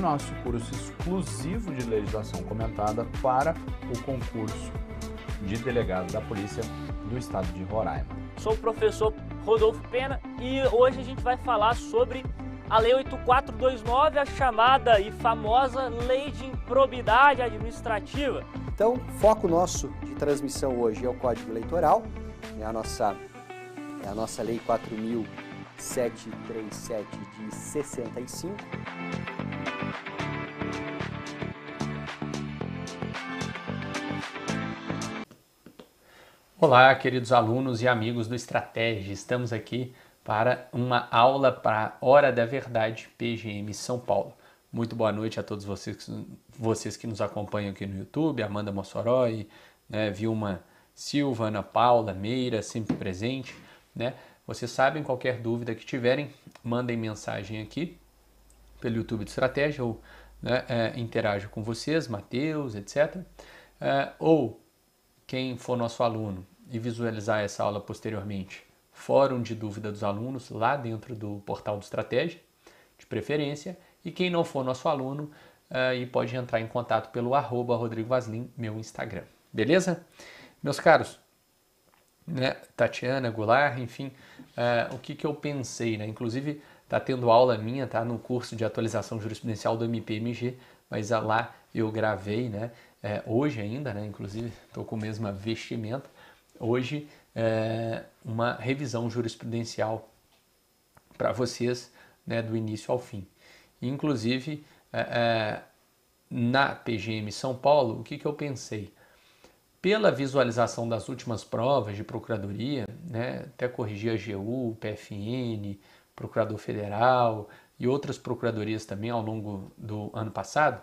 nosso curso exclusivo de legislação comentada para o concurso de delegado da Polícia do Estado de Roraima. Sou o professor Rodolfo Pena e hoje a gente vai falar sobre a Lei 8429, a chamada e famosa Lei de Improbidade Administrativa. Então, foco nosso de transmissão hoje é o Código Eleitoral, é a nossa, é a nossa Lei 4737 de 65. Olá, queridos alunos e amigos do Estratégia. Estamos aqui para uma aula para Hora da Verdade PGM São Paulo. Muito boa noite a todos vocês, vocês que nos acompanham aqui no YouTube, Amanda Mossorói, né, Vilma Silva, Ana Paula, Meira, sempre presente. Né? Vocês sabem, qualquer dúvida que tiverem, mandem mensagem aqui pelo YouTube do Estratégia ou né, é, interajo com vocês, Matheus, etc. É, ou quem for nosso aluno e visualizar essa aula posteriormente, fórum de dúvida dos alunos lá dentro do portal do Estratégia, de preferência, e quem não for nosso aluno, aí eh, pode entrar em contato pelo arroba Rodrigo Vaslin, meu Instagram. Beleza? Meus caros, né, Tatiana, Goulart, enfim, uh, o que, que eu pensei, né? Inclusive, tá tendo aula minha, tá? No curso de atualização jurisprudencial do MPMG, mas ah, lá eu gravei, né? Eh, hoje ainda, né? Inclusive, estou com a mesma vestimenta hoje é, uma revisão jurisprudencial para vocês né, do início ao fim. Inclusive, é, é na PGM São Paulo, o que, que eu pensei? Pela visualização das últimas provas de procuradoria, né, até corrigir a GU, PFN, Procurador Federal e outras procuradorias também ao longo do ano passado,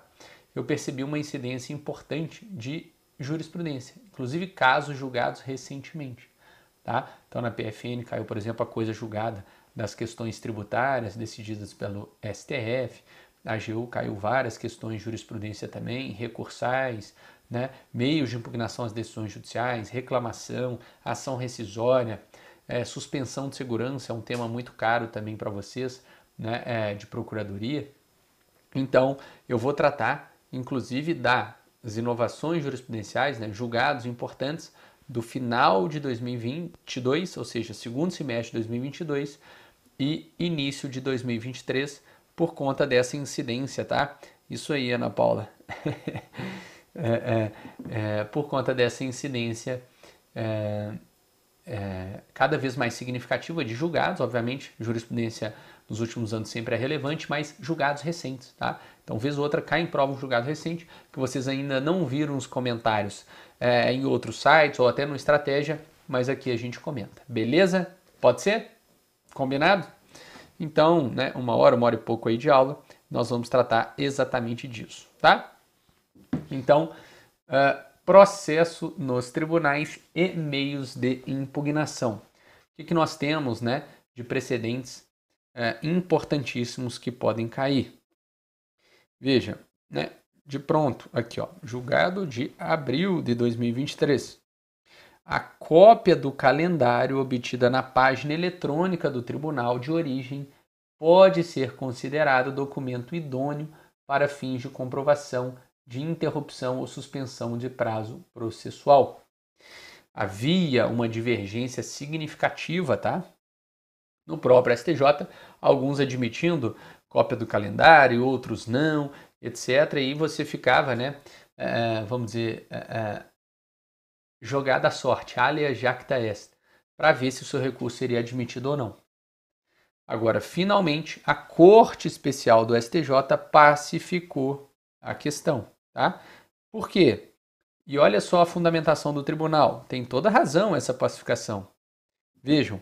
eu percebi uma incidência importante de jurisprudência, inclusive casos julgados recentemente. Tá? Então, na PFN caiu, por exemplo, a coisa julgada das questões tributárias decididas pelo STF, a AGU caiu várias questões de jurisprudência também, recursais, né? meios de impugnação às decisões judiciais, reclamação, ação rescisória, é, suspensão de segurança é um tema muito caro também para vocês, né? É, de procuradoria. Então, eu vou tratar, inclusive, da as inovações jurisprudenciais, né, julgados importantes do final de 2022, ou seja, segundo semestre de 2022 e início de 2023, por conta dessa incidência, tá? Isso aí, Ana Paula. é, é, é, por conta dessa incidência é, é, cada vez mais significativa de julgados, obviamente, jurisprudência nos últimos anos sempre é relevante, mas julgados recentes, tá? Então, vez ou outra, cai em prova um julgado recente que vocês ainda não viram nos comentários é, em outros sites ou até no Estratégia, mas aqui a gente comenta. Beleza? Pode ser? Combinado? Então, né, uma hora, uma hora e pouco aí de aula, nós vamos tratar exatamente disso, tá? Então, uh, processo nos tribunais e meios de impugnação. O que, que nós temos né, de precedentes é, importantíssimos que podem cair. Veja, né, de pronto, aqui, ó, julgado de abril de 2023. A cópia do calendário obtida na página eletrônica do tribunal de origem pode ser considerado documento idôneo para fins de comprovação de interrupção ou suspensão de prazo processual. Havia uma divergência significativa, tá? no próprio STJ, alguns admitindo cópia do calendário, outros não, etc. E você ficava, né, é, é, vamos dizer, uh, é, uh, jogada à sorte, alia jacta est, para ver se o seu recurso seria admitido ou não. Agora, finalmente, a Corte Especial do STJ pacificou a questão. Tá? Por quê? E olha só a fundamentação do tribunal. Tem toda razão essa pacificação. Vejam,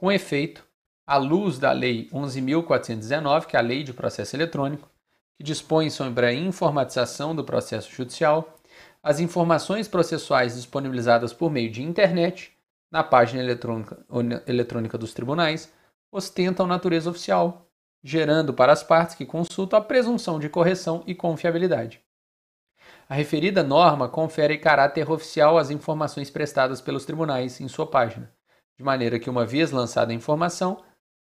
com efeito, à luz da Lei 11.419, que é a Lei de Processo Eletrônico, que dispõe sobre a informatização do processo judicial, as informações processuais disponibilizadas por meio de internet, na página eletrônica, eletrônica dos tribunais, ostentam natureza oficial, gerando para as partes que consultam a presunção de correção e confiabilidade. A referida norma confere caráter oficial às informações prestadas pelos tribunais em sua página, de maneira que, uma vez lançada a informação,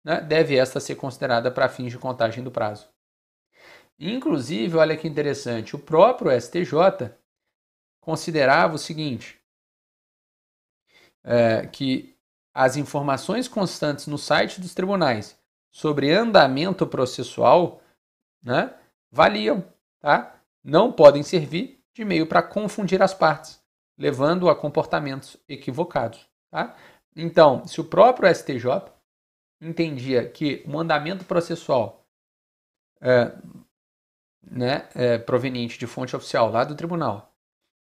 né, deve esta ser considerada para fins de contagem do prazo. Inclusive, olha que interessante, o próprio STJ considerava o seguinte, é, que as informações constantes no site dos tribunais sobre andamento processual né, valiam, tá? não podem servir de meio para confundir as partes, levando a comportamentos equivocados. Tá? Então, se o próprio STJ entendia que o mandamento processual é, né, é, proveniente de fonte oficial lá do tribunal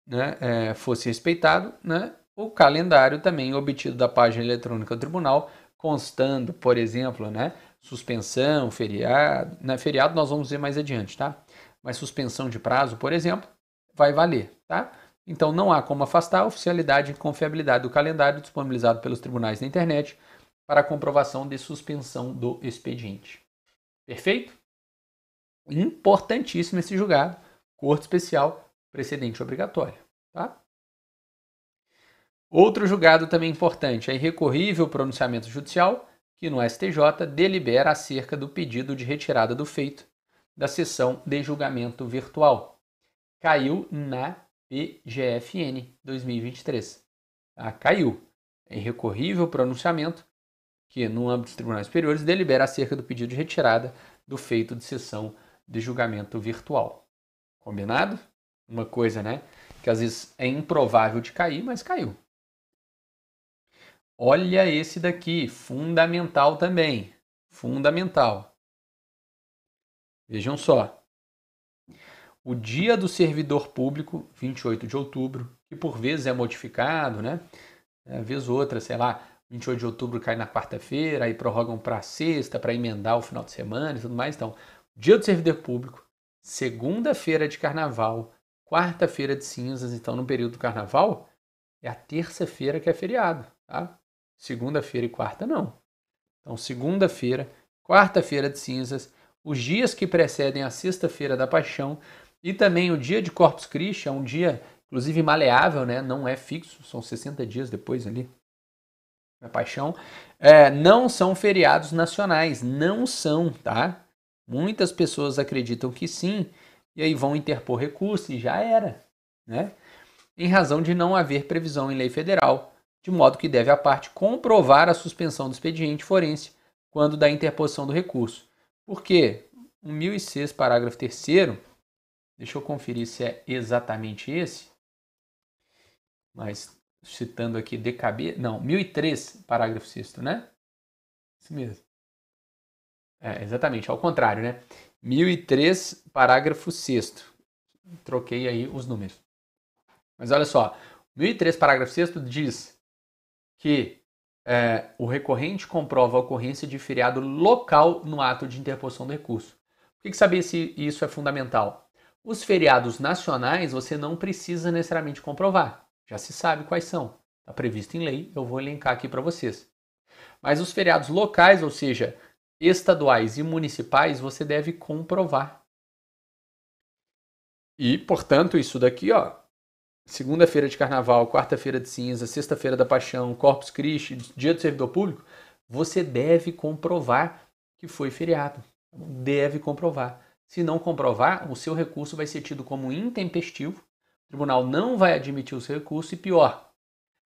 né, é, fosse respeitado, né, o calendário também obtido da página eletrônica do tribunal, constando, por exemplo, né, suspensão, feriado, né, feriado nós vamos ver mais adiante, tá? Mas suspensão de prazo, por exemplo, vai valer, tá? Então não há como afastar a oficialidade e confiabilidade do calendário disponibilizado pelos tribunais na internet para comprovação de suspensão do expediente. Perfeito? Importantíssimo esse julgado, corte especial, precedente obrigatório, tá? Outro julgado também importante é irrecorrível pronunciamento judicial, que no STJ delibera acerca do pedido de retirada do feito da sessão de julgamento virtual. Caiu na PGFN 2023. A caiu. É irrecorrível o pronunciamento que, no âmbito dos tribunais superiores, delibera acerca do pedido de retirada do feito de sessão de julgamento virtual. Combinado? Uma coisa, né? Que às vezes é improvável de cair, mas caiu. Olha esse daqui, fundamental também. Fundamental. Vejam só o Dia do Servidor Público, 28 de outubro, que por vezes é modificado, né? É, vez outra, sei lá, 28 de outubro cai na quarta-feira, aí prorrogam para sexta, para emendar o final de semana e tudo mais. Então, Dia do Servidor Público, segunda-feira de carnaval, quarta-feira de cinzas, então no período do carnaval, é a terça-feira que é feriado, tá? Segunda-feira e quarta não. Então, segunda-feira, quarta-feira de cinzas, os dias que precedem a sexta-feira da paixão e também o dia de Corpus Christi é um dia, inclusive, maleável, né? não é fixo, são 60 dias depois ali. Na é paixão. É, não são feriados nacionais, não são, tá? Muitas pessoas acreditam que sim, e aí vão interpor recurso e já era, né? Em razão de não haver previsão em lei federal, de modo que deve a parte comprovar a suspensão do expediente forense quando da interposição do recurso. Porque 1006, parágrafo 3 Deixa eu conferir se é exatamente esse. Mas citando aqui de cabeça, não, 1003, parágrafo 6 né? Isso mesmo. É, exatamente, ao contrário, né? 1003, parágrafo 6 Troquei aí os números. Mas olha só, 1003, parágrafo 6 diz que é, o recorrente comprova a ocorrência de feriado local no ato de interposição do recurso. Por que, que saber se isso é fundamental? Os feriados nacionais você não precisa necessariamente comprovar, já se sabe quais são. Está previsto em lei, eu vou elencar aqui para vocês. Mas os feriados locais, ou seja, estaduais e municipais, você deve comprovar. E, portanto, isso daqui, ó, segunda-feira de carnaval, quarta-feira de cinza, sexta-feira da paixão, Corpus Christi, dia do servidor público, você deve comprovar que foi feriado. Deve comprovar. Se não comprovar, o seu recurso vai ser tido como intempestivo, o tribunal não vai admitir o seu recurso e pior.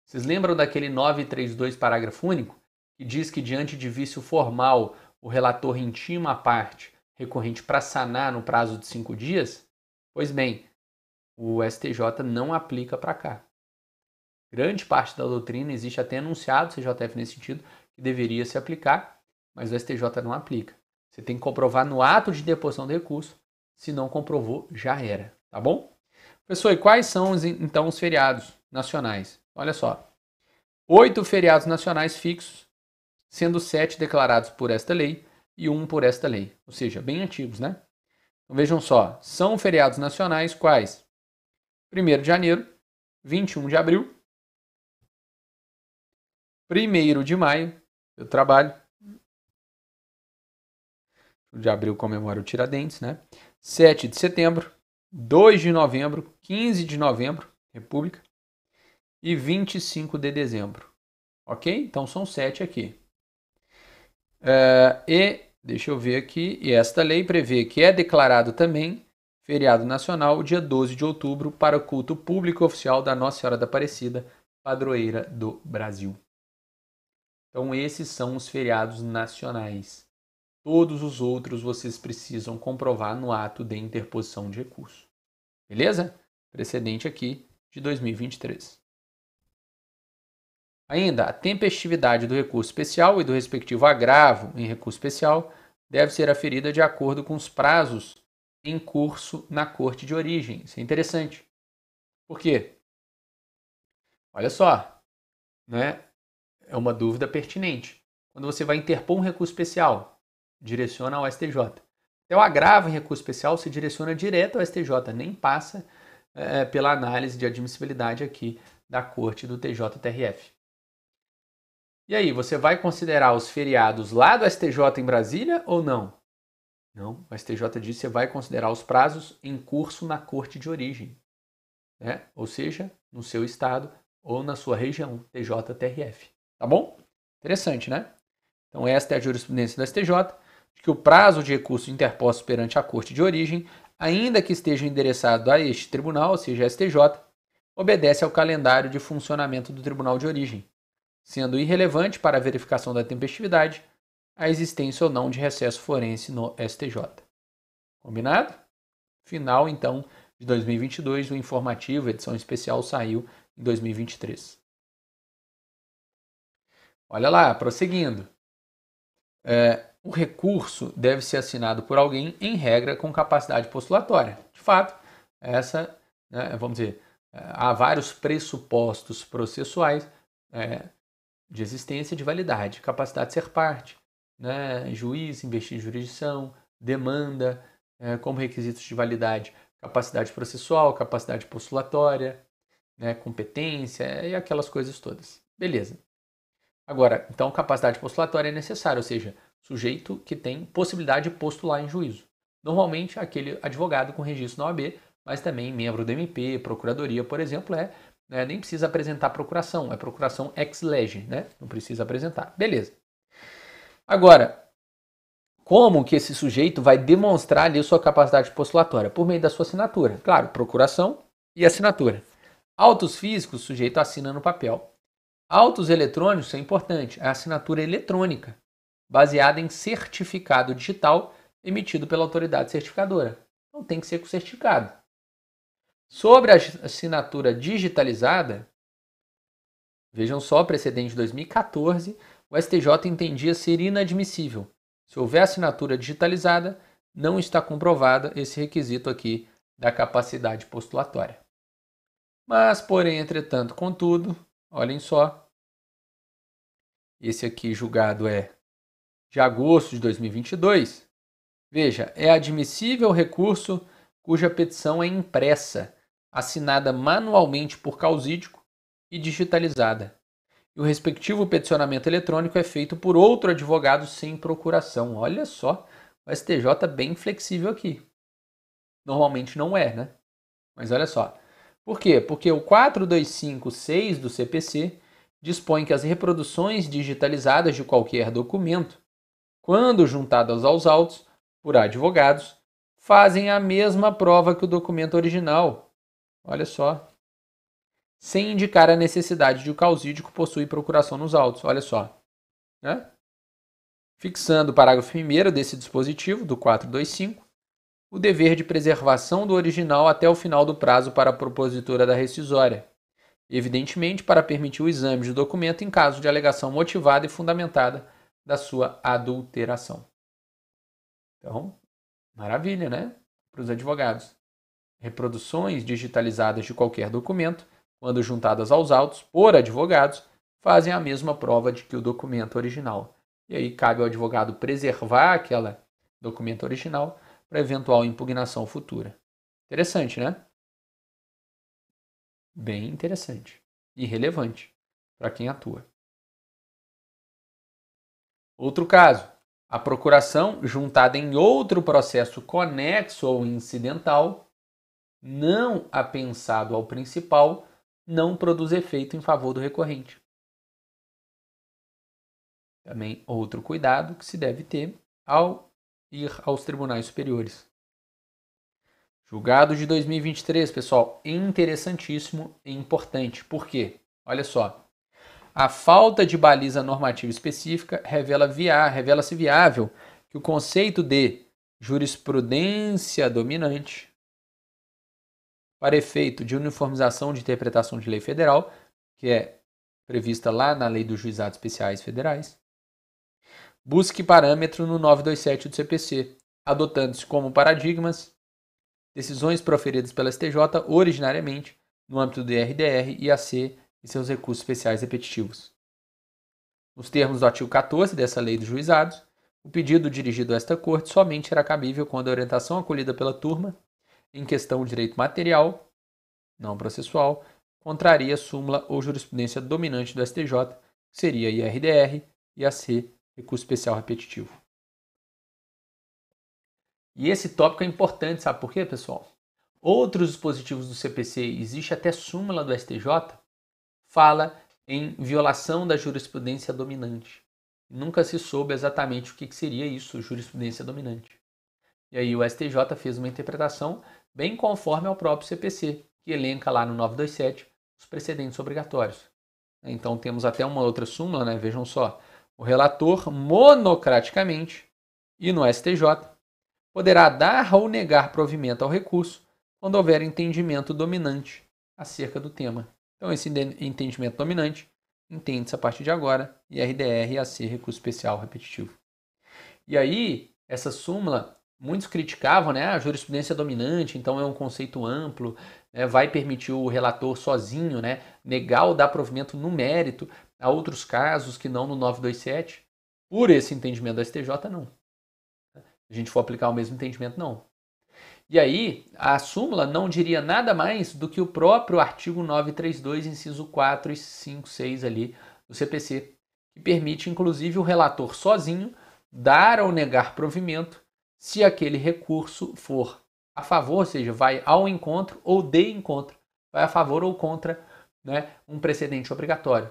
Vocês lembram daquele 932 parágrafo único que diz que diante de vício formal o relator intima a parte recorrente para sanar no prazo de cinco dias? Pois bem, o STJ não aplica para cá. Grande parte da doutrina existe até anunciado, CJF nesse sentido, que deveria se aplicar, mas o STJ não aplica. Você tem que comprovar no ato de deposição do recurso. Se não comprovou, já era, tá bom? Pessoal, e quais são então os feriados nacionais? Olha só. Oito feriados nacionais fixos, sendo sete declarados por esta lei e um por esta lei. Ou seja, bem antigos, né? Então vejam só. São feriados nacionais quais? 1 de janeiro, 21 de abril, 1 de maio, eu trabalho, de abril comemora o Tiradentes, né? 7 de setembro, 2 de novembro, 15 de novembro, República, e 25 de dezembro. Ok? Então são sete aqui. É, e, deixa eu ver aqui, e esta lei prevê que é declarado também feriado nacional dia 12 de outubro para o culto público oficial da Nossa Senhora da Aparecida, padroeira do Brasil. Então esses são os feriados nacionais. Todos os outros vocês precisam comprovar no ato de interposição de recurso. Beleza? Precedente aqui de 2023. Ainda, a tempestividade do recurso especial e do respectivo agravo em recurso especial deve ser aferida de acordo com os prazos em curso na corte de origem. Isso é interessante. Por quê? Olha só, né? é uma dúvida pertinente. Quando você vai interpor um recurso especial, direciona ao STJ. Então, o agravo em recurso especial se direciona direto ao STJ, nem passa é, pela análise de admissibilidade aqui da Corte do TJTRF. E aí, você vai considerar os feriados lá do STJ em Brasília ou não? Não, o STJ diz que você vai considerar os prazos em curso na corte de origem, né? ou seja, no seu estado ou na sua região, TJTRF. Tá bom? Interessante, né? Então, esta é a jurisprudência do STJ de que o prazo de recurso interposto perante a Corte de origem, ainda que esteja endereçado a este tribunal, ou seja, STJ, obedece ao calendário de funcionamento do tribunal de origem, sendo irrelevante para a verificação da tempestividade a existência ou não de recesso forense no STJ. Combinado? Final, então, de 2022, o informativo, edição especial, saiu em 2023. Olha lá, prosseguindo. É, o recurso deve ser assinado por alguém, em regra, com capacidade postulatória. De fato, essa, né, vamos dizer, eh, há vários pressupostos processuais é, de existência de validade, capacidade de ser parte, né, juiz, investir em jurisdição, demanda é, como requisitos de validade, capacidade processual, capacidade postulatória, né, competência e aquelas coisas todas. Beleza. Agora, então, capacidade postulatória é necessária, ou seja, sujeito que tem possibilidade de postular em juízo. Normalmente, aquele advogado com registro na OAB, mas também membro do MP, procuradoria, por exemplo, é né, nem precisa apresentar procuração, é procuração ex lege, né? Não precisa apresentar. Beleza. Agora, como que esse sujeito vai demonstrar ali sua capacidade postulatória? Por meio da sua assinatura. Claro, procuração e assinatura. Autos físicos, o sujeito assina no papel. Autos eletrônicos é importante, a é assinatura eletrônica baseada em certificado digital emitido pela autoridade certificadora. Então tem que ser com certificado. Sobre a assinatura digitalizada, vejam só, precedente de 2014, o STJ entendia ser inadmissível. Se houver assinatura digitalizada, não está comprovada esse requisito aqui da capacidade postulatória. Mas, porém, entretanto, contudo, olhem só. Esse aqui julgado é de agosto de 2022, veja, é admissível recurso cuja petição é impressa, assinada manualmente por causídico e digitalizada. E o respectivo peticionamento eletrônico é feito por outro advogado sem procuração. Olha só, o STJ é bem flexível aqui. Normalmente não é, né? Mas olha só. Por quê? Porque o 4256 do CPC dispõe que as reproduções digitalizadas de qualquer documento quando juntadas aos autos por advogados, fazem a mesma prova que o documento original. Olha só. Sem indicar a necessidade de o causídico possuir procuração nos autos. Olha só. Né? Fixando o parágrafo 1 desse dispositivo, do 425, o dever de preservação do original até o final do prazo para a propositura da rescisória, evidentemente para permitir o exame do documento em caso de alegação motivada e fundamentada da sua adulteração. Então, maravilha, né? Para os advogados. Reproduções digitalizadas de qualquer documento, quando juntadas aos autos por advogados, fazem a mesma prova de que o documento original. E aí cabe ao advogado preservar aquela documento original para eventual impugnação futura. Interessante, né? Bem interessante e relevante para quem atua. Outro caso, a procuração juntada em outro processo conexo ou incidental, não apensado ao principal, não produz efeito em favor do recorrente. Também outro cuidado que se deve ter ao ir aos tribunais superiores. Julgado de 2023, pessoal, interessantíssimo e importante. Por quê? Olha só. A falta de baliza normativa específica revela via, revela-se viável que o conceito de jurisprudência dominante para efeito de uniformização de interpretação de lei federal, que é prevista lá na Lei dos Juizados Especiais Federais, busque parâmetro no 927 do CPC, adotando-se como paradigmas decisões proferidas pela STJ originariamente no âmbito do RDR e AC seus recursos especiais repetitivos. Nos termos do artigo 14 dessa lei dos juizados, o pedido dirigido a esta Corte somente era cabível quando a orientação acolhida pela turma, em questão o direito material, não processual, contraria a súmula ou jurisprudência dominante do STJ, que seria IRDR e AC, recurso especial repetitivo. E esse tópico é importante, sabe por quê, pessoal? Outros dispositivos do CPC, existe até súmula do STJ fala em violação da jurisprudência dominante. Nunca se soube exatamente o que seria isso, jurisprudência dominante. E aí o STJ fez uma interpretação bem conforme ao próprio CPC, que elenca lá no 927 os precedentes obrigatórios. Então temos até uma outra súmula, né? vejam só. O relator, monocraticamente, e no STJ, poderá dar ou negar provimento ao recurso quando houver entendimento dominante acerca do tema. Então, esse entendimento dominante entende-se a partir de agora e RDR recurso especial repetitivo. E aí, essa súmula, muitos criticavam, né? A jurisprudência é dominante, então é um conceito amplo, né? vai permitir o relator sozinho, né? Negar ou dar provimento no mérito a outros casos que não no 927. Por esse entendimento da STJ, não. Se a gente for aplicar o mesmo entendimento, não. E aí, a súmula não diria nada mais do que o próprio artigo 932, inciso 4 e 5, 6 ali do CPC, que permite, inclusive, o relator sozinho dar ou negar provimento se aquele recurso for a favor, ou seja, vai ao encontro ou de encontro, vai a favor ou contra né, um precedente obrigatório.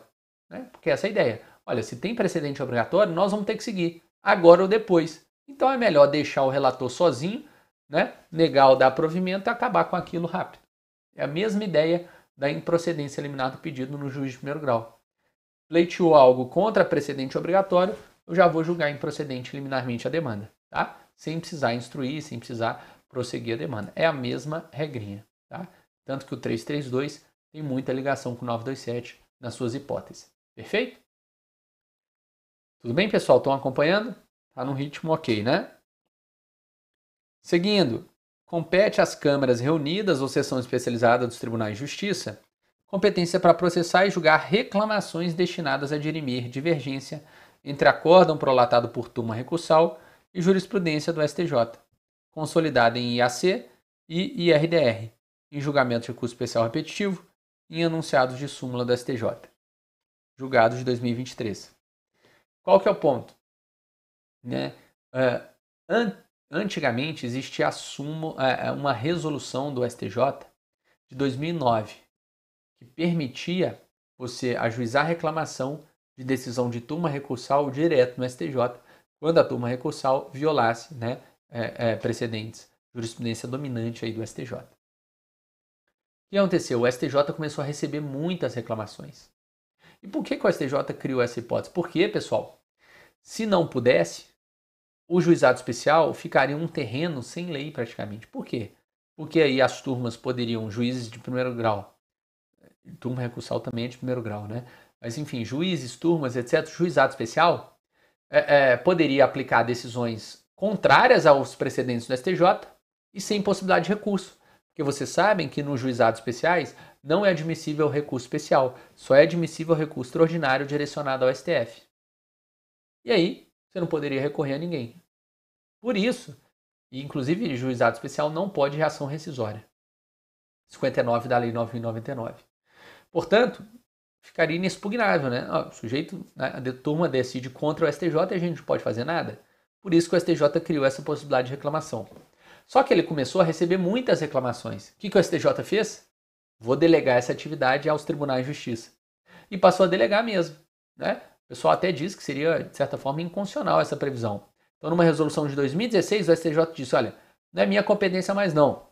Né? Porque essa é a ideia. Olha, se tem precedente obrigatório, nós vamos ter que seguir, agora ou depois. Então é melhor deixar o relator sozinho né? negar ou dar provimento e é acabar com aquilo rápido. É a mesma ideia da improcedência eliminar do pedido no juiz de primeiro grau. Pleiteou algo contra precedente obrigatório, eu já vou julgar improcedente liminarmente a demanda, tá? Sem precisar instruir, sem precisar prosseguir a demanda. É a mesma regrinha, tá? Tanto que o 332 tem muita ligação com o 927 nas suas hipóteses. Perfeito? Tudo bem, pessoal? Estão acompanhando? Tá no ritmo ok, né? Seguindo, compete às câmaras reunidas ou sessão especializada dos Tribunais de Justiça competência para processar e julgar reclamações destinadas a dirimir divergência entre acórdão prolatado por turma recursal e jurisprudência do STJ, consolidada em IAC e IRDR, em julgamento de recurso especial repetitivo e em anunciados de súmula do STJ, julgados de 2023. Qual que é o ponto? Né? Uh, Antigamente existia sumo, é, é, uma resolução do STJ de 2009 que permitia você ajuizar reclamação de decisão de turma recursal direto no STJ quando a turma recursal violasse né, é, é, precedentes, jurisprudência dominante aí do STJ. O que aconteceu? O STJ começou a receber muitas reclamações. E por que, que o STJ criou essa hipótese? Porque, pessoal, se não pudesse, o juizado especial ficaria um terreno sem lei praticamente. Por quê? Porque aí as turmas poderiam, juízes de primeiro grau, turma recursal também é de primeiro grau, né? Mas enfim, juízes, turmas, etc., juizado especial, é, é, poderia aplicar decisões contrárias aos precedentes do STJ e sem possibilidade de recurso. Porque vocês sabem que nos juizados especiais não é admissível recurso especial, só é admissível recurso extraordinário direcionado ao STF. E aí, você não poderia recorrer a ninguém. Por isso, e inclusive juizado especial não pode reação rescisória. 59 da Lei 9.099. Portanto, ficaria inexpugnável, né? O sujeito, né, a turma decide contra o STJ e a gente não pode fazer nada. Por isso que o STJ criou essa possibilidade de reclamação. Só que ele começou a receber muitas reclamações. O que, que o STJ fez? Vou delegar essa atividade aos tribunais de justiça. E passou a delegar mesmo. Né? O pessoal até diz que seria, de certa forma, inconstitucional essa previsão. Então, numa resolução de 2016, o STJ disse: olha, não é minha competência mais não.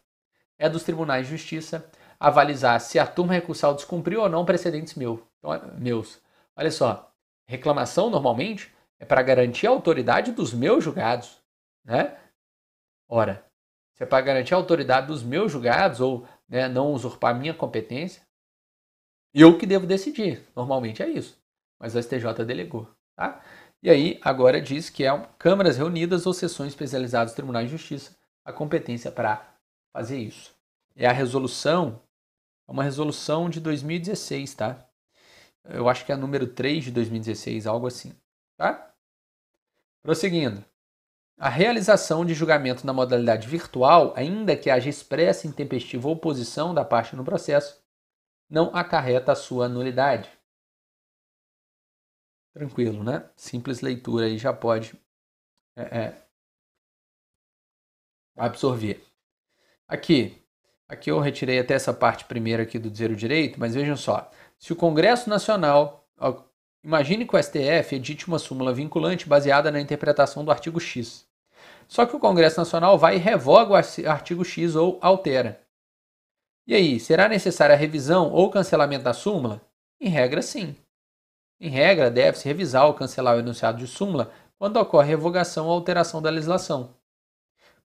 É dos tribunais de justiça avalizar se a turma recursal descumpriu ou não precedentes meu, então, é, meus. Olha só, reclamação normalmente é para garantir a autoridade dos meus julgados, né? Ora, se é para garantir a autoridade dos meus julgados ou né, não usurpar minha competência, eu que devo decidir. Normalmente é isso mas o STJ delegou. Tá? E aí, agora diz que é câmaras reunidas ou sessões especializadas do Tribunal de Justiça a competência para fazer isso. É a resolução, é uma resolução de 2016, tá? Eu acho que é a número 3 de 2016, algo assim, tá? Prosseguindo. A realização de julgamento na modalidade virtual, ainda que haja expressa intempestiva oposição da parte no processo, não acarreta a sua nulidade. Tranquilo, né? Simples leitura aí já pode é, é, absorver. Aqui, aqui eu retirei até essa parte primeira aqui do dizer o direito, mas vejam só. Se o Congresso Nacional, imagine que o STF edite uma súmula vinculante baseada na interpretação do artigo X. Só que o Congresso Nacional vai e revoga o artigo X ou altera. E aí, será necessária a revisão ou cancelamento da súmula? Em regra, sim. Em regra, deve-se revisar ou cancelar o enunciado de súmula quando ocorre revogação ou alteração da legislação.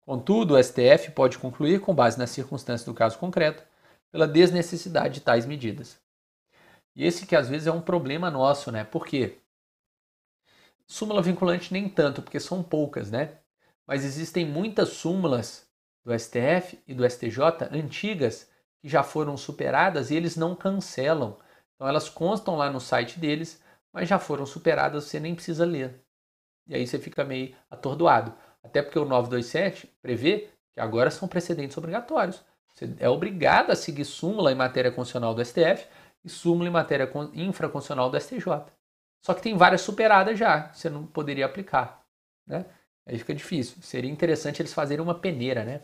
Contudo, o STF pode concluir, com base nas circunstâncias do caso concreto, pela desnecessidade de tais medidas. E esse que às vezes é um problema nosso, né? Por quê? Súmula vinculante nem tanto, porque são poucas, né? Mas existem muitas súmulas do STF e do STJ antigas que já foram superadas e eles não cancelam. Então elas constam lá no site deles, mas já foram superadas, você nem precisa ler. E aí você fica meio atordoado. Até porque o 927 prevê que agora são precedentes obrigatórios. Você é obrigado a seguir súmula em matéria constitucional do STF e súmula em matéria infraconstitucional do STJ. Só que tem várias superadas já, você não poderia aplicar. Né? Aí fica difícil. Seria interessante eles fazerem uma peneira, né?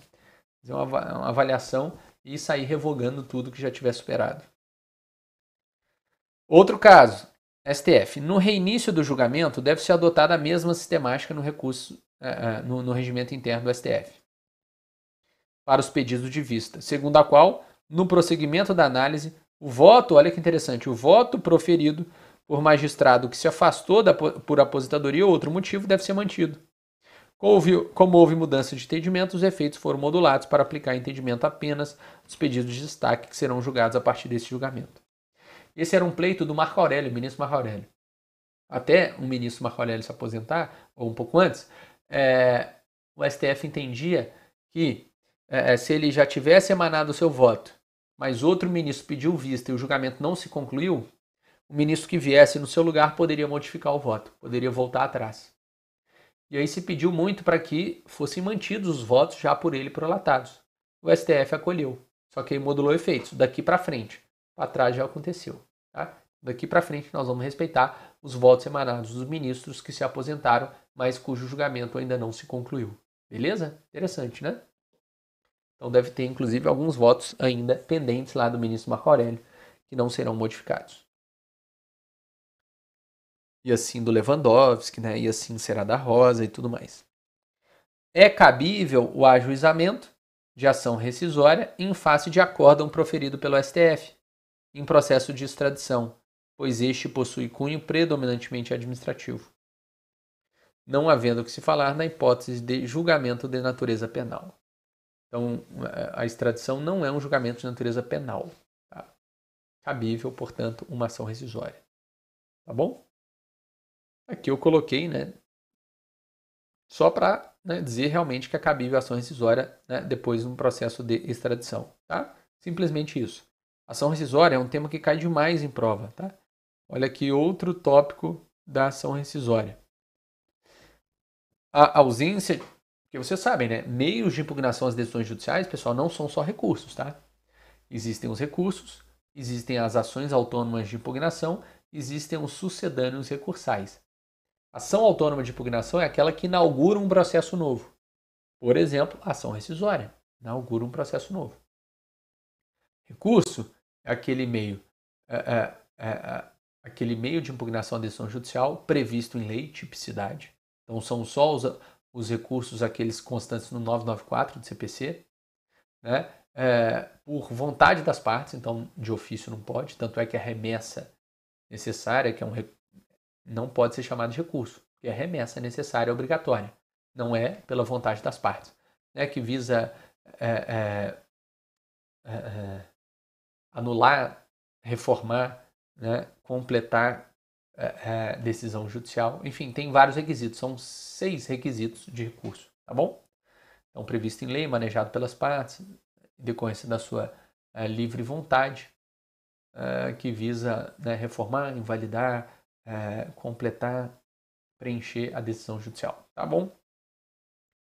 Fazer uma avaliação e sair revogando tudo que já tiver superado. Outro caso, STF. No reinício do julgamento, deve-se adotar a mesma sistemática no recurso é, é, no, no regimento interno do STF para os pedidos de vista, segundo a qual, no prosseguimento da análise, o voto, olha que interessante, o voto proferido por magistrado que se afastou da, por aposentadoria ou outro motivo deve ser mantido. Como houve mudança de entendimento, os efeitos foram modulados para aplicar entendimento apenas dos pedidos de destaque que serão julgados a partir desse julgamento. Esse era um pleito do Marco Aurélio, ministro Marco Aurélio. Até o ministro Marco Aurélio se aposentar, ou um pouco antes, é, o STF entendia que é, é, se ele já tivesse emanado o seu voto, mas outro ministro pediu vista e o julgamento não se concluiu, o ministro que viesse no seu lugar poderia modificar o voto, poderia voltar atrás. E aí se pediu muito para que fossem mantidos os votos já por ele prolatados. O STF acolheu, só que aí modulou efeitos, daqui para frente. Para trás já aconteceu. Tá? Daqui para frente nós vamos respeitar os votos emanados dos ministros que se aposentaram, mas cujo julgamento ainda não se concluiu. Beleza? Interessante, né? Então deve ter inclusive alguns votos ainda pendentes lá do ministro Marco Aurélio que não serão modificados. E assim do Lewandowski, né? E assim será da Rosa e tudo mais. É cabível o ajuizamento de ação rescisória em face de acórdão proferido pelo STF, em processo de extradição, pois este possui cunho predominantemente administrativo, não havendo que se falar na hipótese de julgamento de natureza penal. Então, a extradição não é um julgamento de natureza penal. Tá? Cabível, portanto, uma ação rescisória. Tá bom? Aqui eu coloquei, né? Só para né, dizer realmente que é cabível a ação rescisória né, depois de um processo de extradição. Tá? Simplesmente isso. Ação rescisória é um tema que cai demais em prova, tá? Olha aqui outro tópico da ação rescisória. A ausência, que vocês sabem, né? Meios de impugnação às decisões judiciais, pessoal, não são só recursos, tá? Existem os recursos, existem as ações autônomas de impugnação, existem os sucedâneos recursais. Ação autônoma de impugnação é aquela que inaugura um processo novo. Por exemplo, ação rescisória inaugura um processo novo. Recurso aquele meio, é é, é, é, aquele meio de impugnação à decisão judicial previsto em lei, tipicidade. Então são só os, os recursos aqueles constantes no 994 do CPC, né? É, por vontade das partes, então de ofício não pode, tanto é que a remessa necessária, que é um não pode ser chamado de recurso, porque a remessa necessária é obrigatória, não é pela vontade das partes, né, que visa é, é, anular, reformar, né, completar é, é, decisão judicial. Enfim, tem vários requisitos, são seis requisitos de recurso, tá bom? Então, previsto em lei, manejado pelas partes, decorrência da sua é, livre vontade, que visa né, reformar, invalidar, completar, preencher a decisão judicial, tá bom?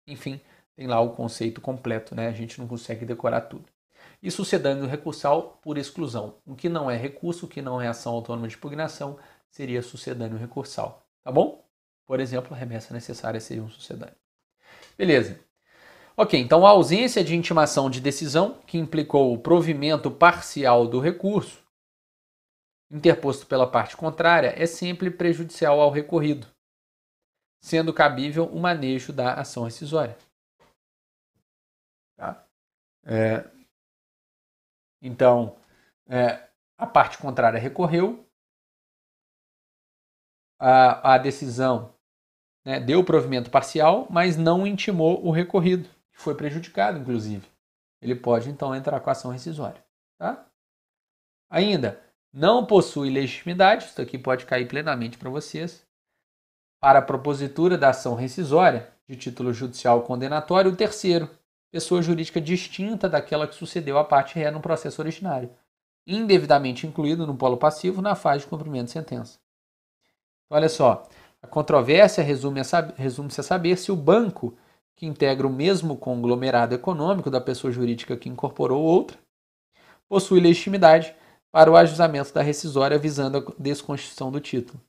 Enfim, tem lá o conceito completo, né? A gente não consegue decorar tudo e sucedâneo recursal por exclusão. O que não é recurso, o que não é ação autônoma de impugnação, seria sucedâneo recursal. Tá bom? Por exemplo, a remessa necessária seria um sucedâneo. Beleza. Ok, então a ausência de intimação de decisão, que implicou o provimento parcial do recurso, interposto pela parte contrária, é sempre prejudicial ao recorrido, sendo cabível o manejo da ação rescisória. Tá? É, então, é, a parte contrária recorreu, a, a decisão né, deu provimento parcial, mas não intimou o recorrido, que foi prejudicado, inclusive. Ele pode, então, entrar com a ação rescisória. Tá? Ainda, não possui legitimidade, isso aqui pode cair plenamente para vocês, para a propositura da ação rescisória de título judicial condenatório, o terceiro, pessoa jurídica distinta daquela que sucedeu a parte ré no processo originário, indevidamente incluído no polo passivo na fase de cumprimento de sentença. Então, olha só, a controvérsia resume-se a, resume a saber se o banco que integra o mesmo conglomerado econômico da pessoa jurídica que incorporou outra, possui legitimidade para o ajustamento da rescisória visando a desconstituição do título.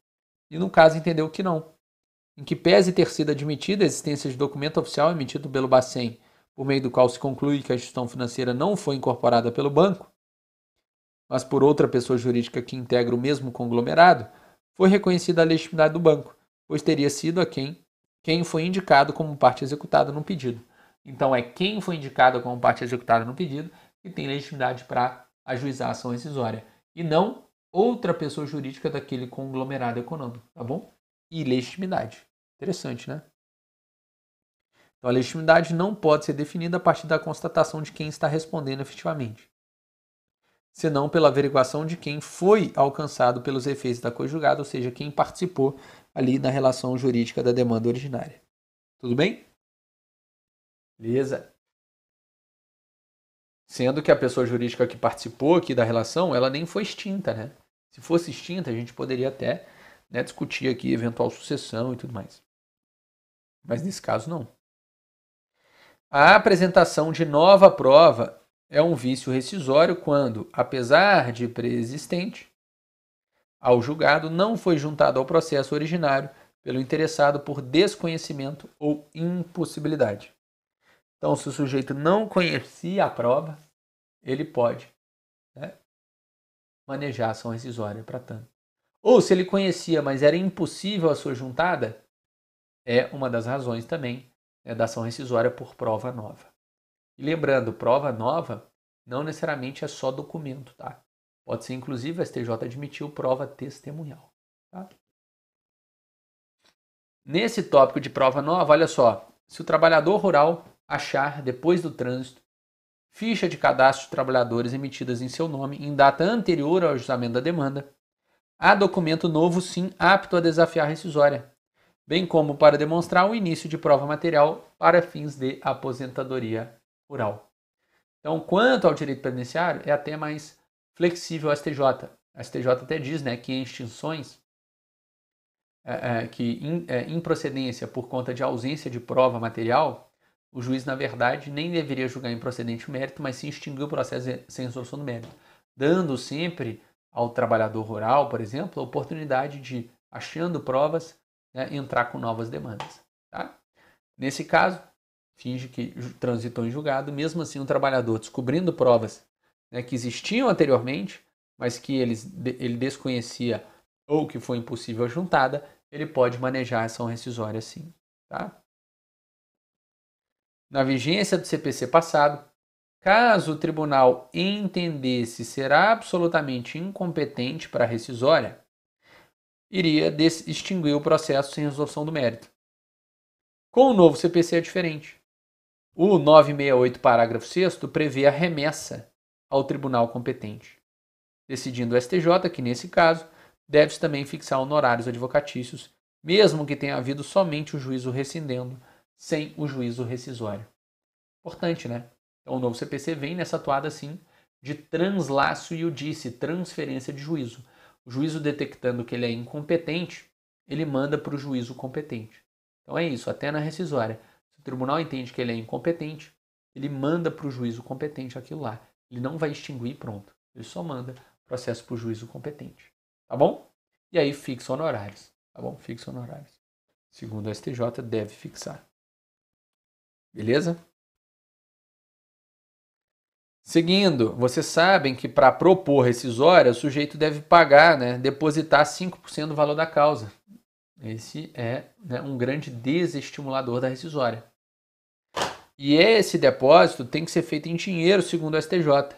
E no caso entendeu que não. Em que pese ter sido admitida a existência de documento oficial emitido pelo Bacen por meio do qual se conclui que a gestão financeira não foi incorporada pelo banco, mas por outra pessoa jurídica que integra o mesmo conglomerado, foi reconhecida a legitimidade do banco, pois teria sido a quem quem foi indicado como parte executada no pedido. Então é quem foi indicado como parte executada no pedido que tem legitimidade para ajuizar a ação incisória, e não outra pessoa jurídica daquele conglomerado econômico, tá bom? E legitimidade. Interessante, né? Então, a legitimidade não pode ser definida a partir da constatação de quem está respondendo efetivamente, senão pela averiguação de quem foi alcançado pelos efeitos da conjugada, ou seja, quem participou ali na relação jurídica da demanda originária. Tudo bem? Beleza. Sendo que a pessoa jurídica que participou aqui da relação, ela nem foi extinta, né? Se fosse extinta, a gente poderia até né, discutir aqui eventual sucessão e tudo mais. Mas nesse caso, não. A apresentação de nova prova é um vício rescisório quando, apesar de preexistente, ao julgado não foi juntado ao processo originário pelo interessado por desconhecimento ou impossibilidade. Então, se o sujeito não conhecia a prova, ele pode né, manejar ação rescisória para tanto. Ou se ele conhecia, mas era impossível a sua juntada, é uma das razões também né, da ação rescisória por prova nova. E lembrando, prova nova não necessariamente é só documento, tá? Pode ser, inclusive, a STJ admitiu prova testemunhal. Tá? Nesse tópico de prova nova, olha só. Se o trabalhador rural achar, depois do trânsito, ficha de cadastro de trabalhadores emitidas em seu nome em data anterior ao ajustamento da demanda, há documento novo, sim, apto a desafiar a rescisória, bem como para demonstrar o início de prova material para fins de aposentadoria rural. Então, quanto ao direito previdenciário, é até mais flexível a STJ. A STJ até diz né, que em extinções, é, é, que in, é, improcedência por conta de ausência de prova material, o juiz, na verdade, nem deveria julgar improcedente o mérito, mas sim extinguir o processo sem solução do mérito, dando sempre ao trabalhador rural, por exemplo, a oportunidade de, achando provas, né, entrar com novas demandas. Tá? Nesse caso, finge que transitou em julgado, mesmo assim o trabalhador descobrindo provas né, que existiam anteriormente, mas que ele, ele desconhecia ou que foi impossível a juntada, ele pode manejar a ação rescisória sim. Tá? Na vigência do CPC passado, caso o tribunal entendesse ser absolutamente incompetente para a rescisória, iria extinguir o processo sem resolução do mérito. Com o novo CPC é diferente. O 968, parágrafo 6, prevê a remessa ao tribunal competente, decidindo o STJ que, nesse caso, deve também fixar honorários advocatícios, mesmo que tenha havido somente o juízo rescindendo, sem o juízo rescisório. Importante, né? Então, o novo CPC vem nessa toada, assim, de translaço e o disse, transferência de juízo. O juízo detectando que ele é incompetente, ele manda para o juízo competente. Então é isso, até na rescisória. Se o tribunal entende que ele é incompetente, ele manda para o juízo competente aquilo lá. Ele não vai extinguir pronto. Ele só manda processo para o juízo competente. Tá bom? E aí fixa honorários. Tá bom? Fixa honorários. Segundo o STJ, deve fixar. Beleza? Seguindo, vocês sabem que para propor rescisória, o sujeito deve pagar, né, depositar 5% do valor da causa. Esse é né, um grande desestimulador da rescisória. E esse depósito tem que ser feito em dinheiro, segundo o STJ,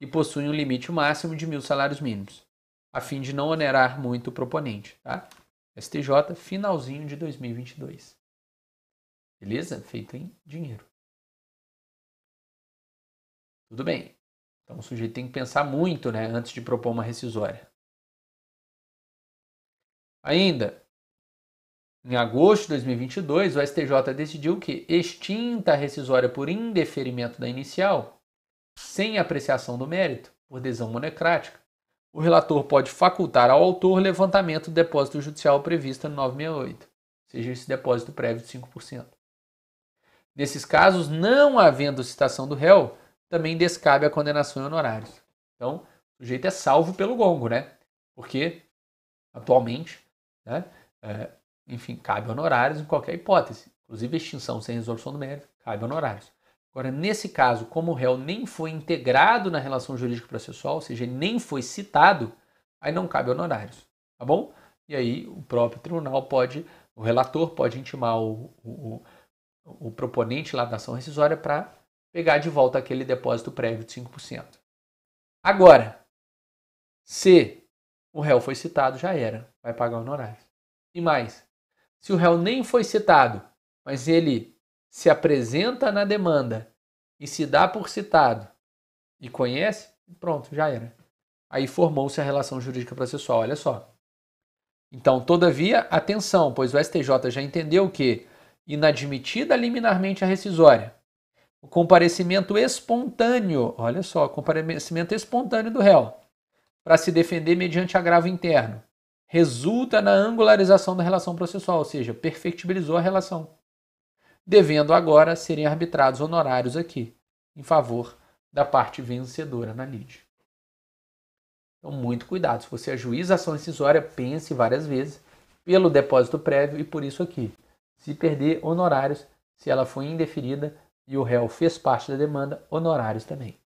e possui um limite máximo de mil salários mínimos, a fim de não onerar muito o proponente. Tá? STJ, finalzinho de 2022. Beleza? Feito em dinheiro. Tudo bem. Então o sujeito tem que pensar muito né, antes de propor uma rescisória. Ainda, em agosto de 2022, o STJ decidiu que, extinta a rescisória por indeferimento da inicial, sem apreciação do mérito, por desão monocrática, o relator pode facultar ao autor levantamento do depósito judicial previsto no 968, seja esse depósito prévio de 5%. Nesses casos, não havendo citação do réu, também descabe a condenação em honorários. Então, o sujeito é salvo pelo gongo, né? Porque, atualmente, né, é, enfim, cabe honorários em qualquer hipótese. Inclusive, extinção sem resolução do mérito, cabe honorários. Agora, nesse caso, como o réu nem foi integrado na relação jurídica processual ou seja, nem foi citado, aí não cabe honorários, tá bom? E aí o próprio tribunal pode, o relator pode intimar o, o, o, o proponente lá da ação rescisória para pegar de volta aquele depósito prévio de 5%. Agora, se o réu foi citado, já era, vai pagar honorários. E mais, se o réu nem foi citado, mas ele se apresenta na demanda e se dá por citado e conhece, pronto, já era. Aí formou-se a relação jurídica processual, olha só. Então, todavia, atenção, pois o STJ já entendeu que, inadmitida liminarmente a rescisória, o comparecimento espontâneo, olha só, comparecimento espontâneo do réu, para se defender mediante agravo interno, resulta na angularização da relação processual, ou seja, perfectibilizou a relação, devendo agora serem arbitrados honorários aqui, em favor da parte vencedora na lide. Então, muito cuidado. Se você ajuiza é ação incisória, pense várias vezes pelo depósito prévio e por isso aqui. Se perder honorários, se ela for indeferida, e o réu fez parte da demanda, honorários também.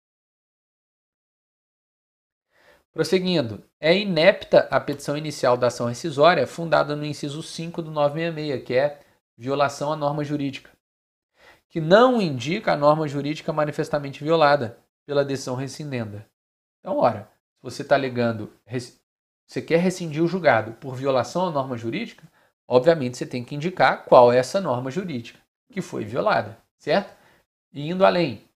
Prosseguindo, é inepta a petição inicial da ação rescisória fundada no inciso 5 do 966, que é violação à norma jurídica, que não indica a norma jurídica manifestamente violada pela decisão rescindenda. Então, ora, se você está alegando, você quer rescindir o julgado por violação à norma jurídica, obviamente você tem que indicar qual é essa norma jurídica que foi violada, certo? E indo além,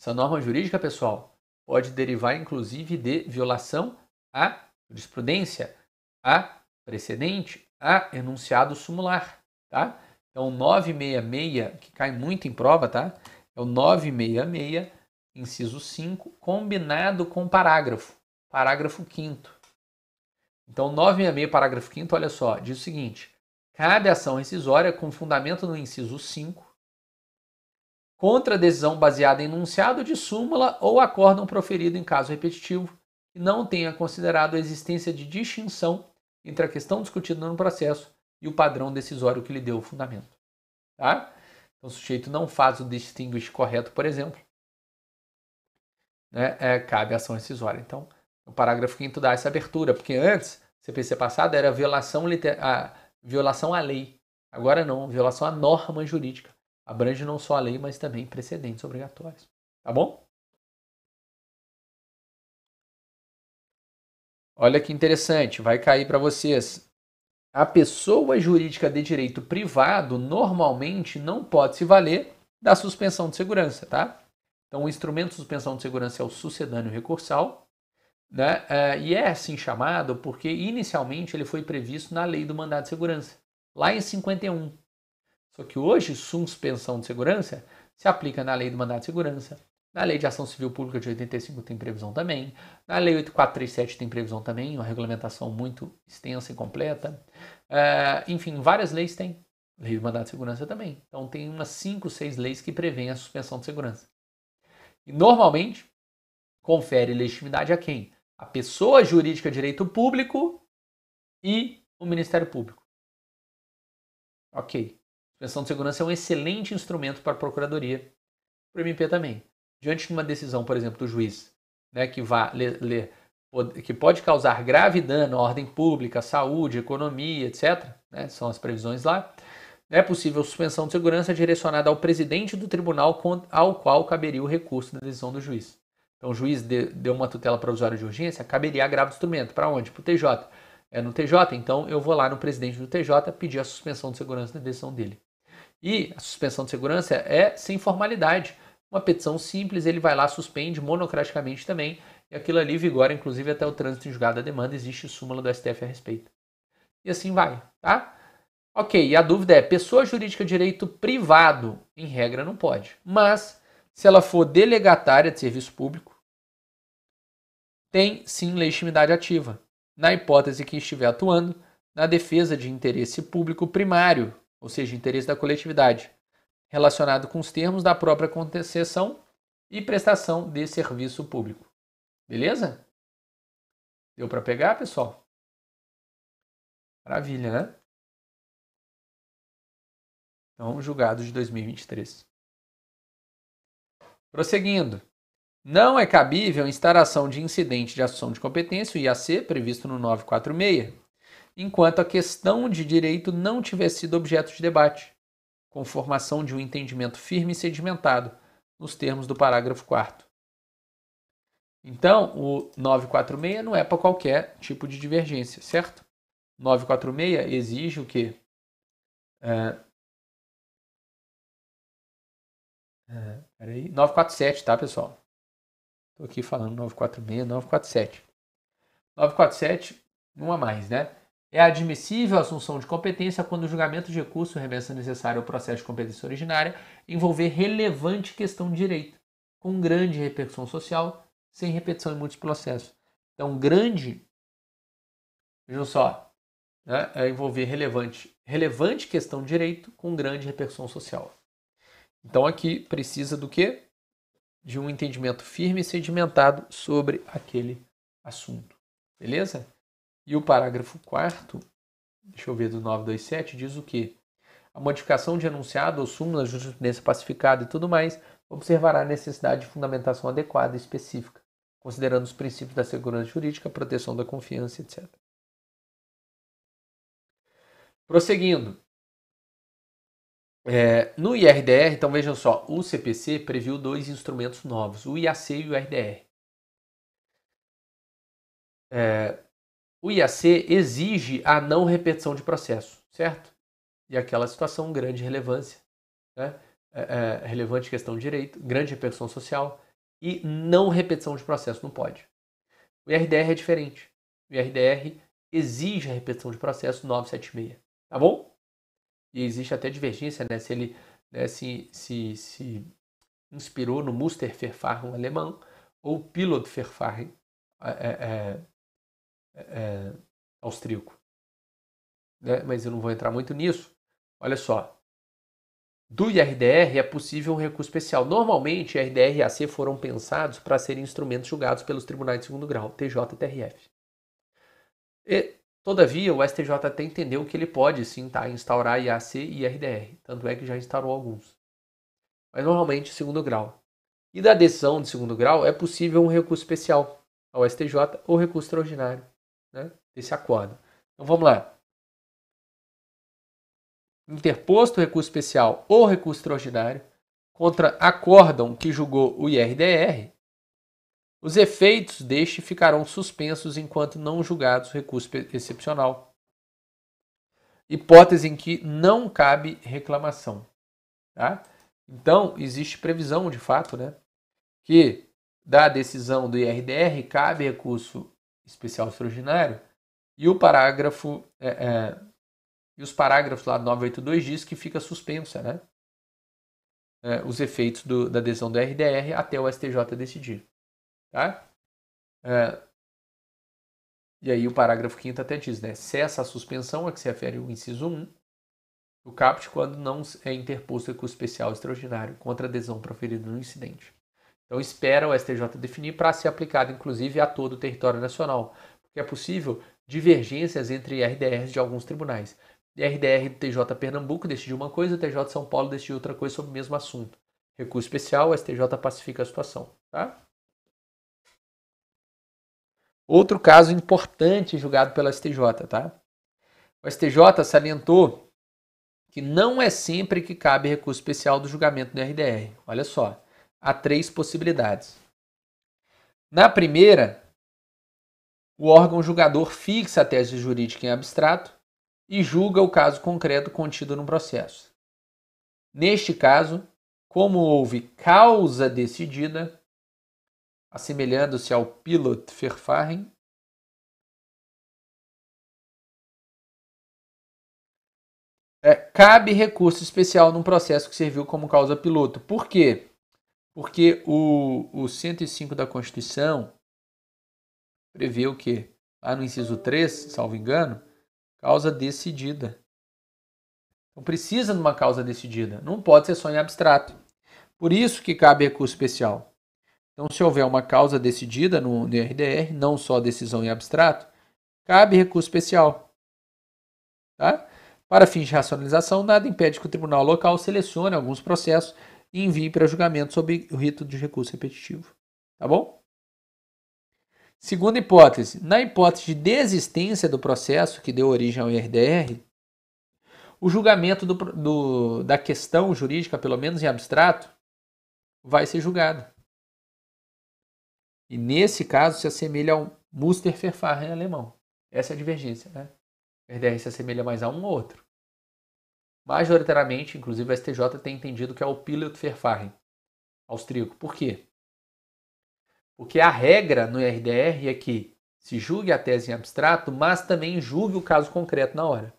essa norma jurídica, pessoal, pode derivar inclusive de violação à jurisprudência, a precedente, a enunciado sumular, tá? Então, 966, que cai muito em prova, tá? É o 966, inciso 5, combinado com parágrafo, parágrafo 5 Então, 966, parágrafo 5 olha só, diz o seguinte: cabe ação rescisória com fundamento no inciso 5 contra a decisão baseada em enunciado de súmula ou acórdão proferido em caso repetitivo que não tenha considerado a existência de distinção entre a questão discutida no processo e o padrão decisório que lhe deu o fundamento. Tá? Então, o sujeito não faz o distinguish correto, por exemplo, né, é, cabe ação decisória Então, no parágrafo 5 dá essa abertura, porque antes, CPC passado, era violação, liter... ah, violação à lei. Agora não, violação à norma jurídica. Abrange não só a lei, mas também precedentes obrigatórios. Tá bom? Olha que interessante, vai cair para vocês. A pessoa jurídica de direito privado normalmente não pode se valer da suspensão de segurança, tá? Então, o instrumento de suspensão de segurança é o sucedâneo recursal, né? É, e é assim chamado porque inicialmente ele foi previsto na Lei do Mandado de Segurança, lá em 51. Só que hoje, suspensão de segurança se aplica na lei do mandato de segurança, na lei de ação civil pública de 85 tem previsão também, na lei 8437 tem previsão também, uma regulamentação muito extensa e completa. Eh, enfim, várias leis têm. Lei do mandato de segurança também. Então tem umas 5, 6 leis que prevêem a suspensão de segurança. E normalmente confere legitimidade a quem? A pessoa jurídica de direito público e o Ministério Público. Ok. Suspensão de segurança é um excelente instrumento para a procuradoria, para o MP também. Diante de uma decisão, por exemplo, do juiz, né, que, vá que pode causar grave dano à ordem pública, à saúde, à economia, etc., né, são as previsões lá, é possível suspensão de segurança direcionada ao presidente do tribunal ao qual caberia o recurso da decisão do juiz. Então, o juiz deu uma tutela provisória de urgência, caberia a grave instrumento. Para onde? Para o TJ. É no TJ, então eu vou lá no presidente do TJ pedir a suspensão de segurança da decisão dele. E a suspensão de segurança é sem formalidade. Uma petição simples, ele vai lá, suspende monocraticamente também, e aquilo ali vigora, inclusive, até o trânsito em julgado da demanda, existe súmula do STF a respeito. E assim vai, tá? Ok, e a dúvida é: pessoa jurídica de direito privado, em regra, não pode. Mas, se ela for delegatária de serviço público, tem sim legitimidade ativa, na hipótese que estiver atuando na defesa de interesse público primário ou seja, interesse da coletividade, relacionado com os termos da própria concessão e prestação de serviço público. Beleza? Deu para pegar, pessoal? Maravilha, né? Então, julgado de 2023. Prosseguindo. Não é cabível instalação de incidente de assunção de competência, o IAC, previsto no 946, enquanto a questão de direito não tiver sido objeto de debate, com formação de um entendimento firme e sedimentado, nos termos do parágrafo 4. Então, o 946 não é para qualquer tipo de divergência, certo? 946 exige o quê? É... É, peraí. 947, tá, pessoal? Estou aqui falando 946, 947. 947, uma mais, né? É admissível a assunção de competência quando o julgamento de recurso remessa necessária ao processo de competência originária envolver relevante questão de direito, com grande repercussão social, sem repetição em muitos processos. Então, grande, vejam só, né, é envolver relevante, relevante questão de direito com grande repercussão social. Então, aqui precisa do quê? De um entendimento firme e sedimentado sobre aquele assunto. Beleza? E o parágrafo 4, deixa eu ver, do 927, diz o que? A modificação de enunciado ou súmula, jurisprudência pacificada e tudo mais observará a necessidade de fundamentação adequada e específica, considerando os princípios da segurança jurídica, proteção da confiança, etc. Prosseguindo. É, no IRDR, então vejam só, o CPC previu dois instrumentos novos, o IAC e o IRDR. É, o IAC exige a não repetição de processo, certo? E aquela situação, grande relevância, né? é, é, relevante questão de direito, grande repercussão social e não repetição de processo, não pode. O IRDR é diferente. O IRDR exige a repetição de processo 976, tá bom? E existe até divergência, né? Se ele né, se, se, se inspirou no Musterverfahren alemão ou Pilotverfahren é, é, é é, austríaco. Né? Mas eu não vou entrar muito nisso. Olha só. Do IRDR é possível um recurso especial. Normalmente, IRDR e AC foram pensados para serem instrumentos julgados pelos tribunais de segundo grau, TJ e TRF. E, todavia, o STJ até entendeu que ele pode sim tá, instaurar IAC e IRDR, tanto é que já instaurou alguns. Mas normalmente, segundo grau. E da decisão de segundo grau é possível um recurso especial ao STJ ou recurso extraordinário né, desse acordo. Então vamos lá. Interposto recurso especial ou recurso extraordinário contra acórdão que julgou o IRDR, os efeitos deste ficarão suspensos enquanto não julgados o recurso excepcional. Hipótese em que não cabe reclamação. Tá? Então, existe previsão, de fato, né, que da decisão do IRDR cabe recurso especial extraordinário. E o parágrafo é, é, e os parágrafos lá do 982 diz que fica suspensa, né? É, os efeitos do, da adesão do RDR até o STJ decidir, tá? É, e aí o parágrafo 5 até diz, né? Cessa a suspensão a que se refere o inciso 1 do caput quando não é interposto o especial extraordinário contra a decisão proferida no incidente. Então espera o STJ definir para ser aplicado inclusive a todo o território nacional, porque é possível divergências entre RDRs de alguns tribunais. RDR do TJ Pernambuco decidiu uma coisa, o TJ São Paulo decidiu outra coisa sobre o mesmo assunto. Recurso especial, o STJ pacifica a situação, tá? Outro caso importante julgado pelo STJ, tá? O STJ salientou que não é sempre que cabe recurso especial do julgamento do RDR. Olha só a três possibilidades. Na primeira, o órgão julgador fixa a tese jurídica em abstrato e julga o caso concreto contido no processo. Neste caso, como houve causa decidida, assemelhando-se ao pilot Verfahren, é, cabe recurso especial num processo que serviu como causa piloto. Por quê? Porque o, o 105 da Constituição prevê o quê? Lá no inciso 3, salvo engano, causa decidida. Então precisa de uma causa decidida, não pode ser só em abstrato. Por isso que cabe recurso especial. Então, se houver uma causa decidida no, no RDR, não só decisão em abstrato, cabe recurso especial. Tá? Para fins de racionalização, nada impede que o tribunal local selecione alguns processos e envie para julgamento sob o rito de recurso repetitivo. Tá bom? Segunda hipótese. Na hipótese de desistência do processo que deu origem ao IRDR, o julgamento do, do, da questão jurídica, pelo menos em abstrato, vai ser julgado. E nesse caso se assemelha ao Musterverfahren alemão. Essa é a divergência, né? O IRDR se assemelha mais a um ou outro. Majoritariamente, inclusive o STJ tem entendido que é o Pilot Verfahren austríaco. Por quê? Porque a regra no RDR é que se julgue a tese em abstrato, mas também julgue o caso concreto na hora. Ou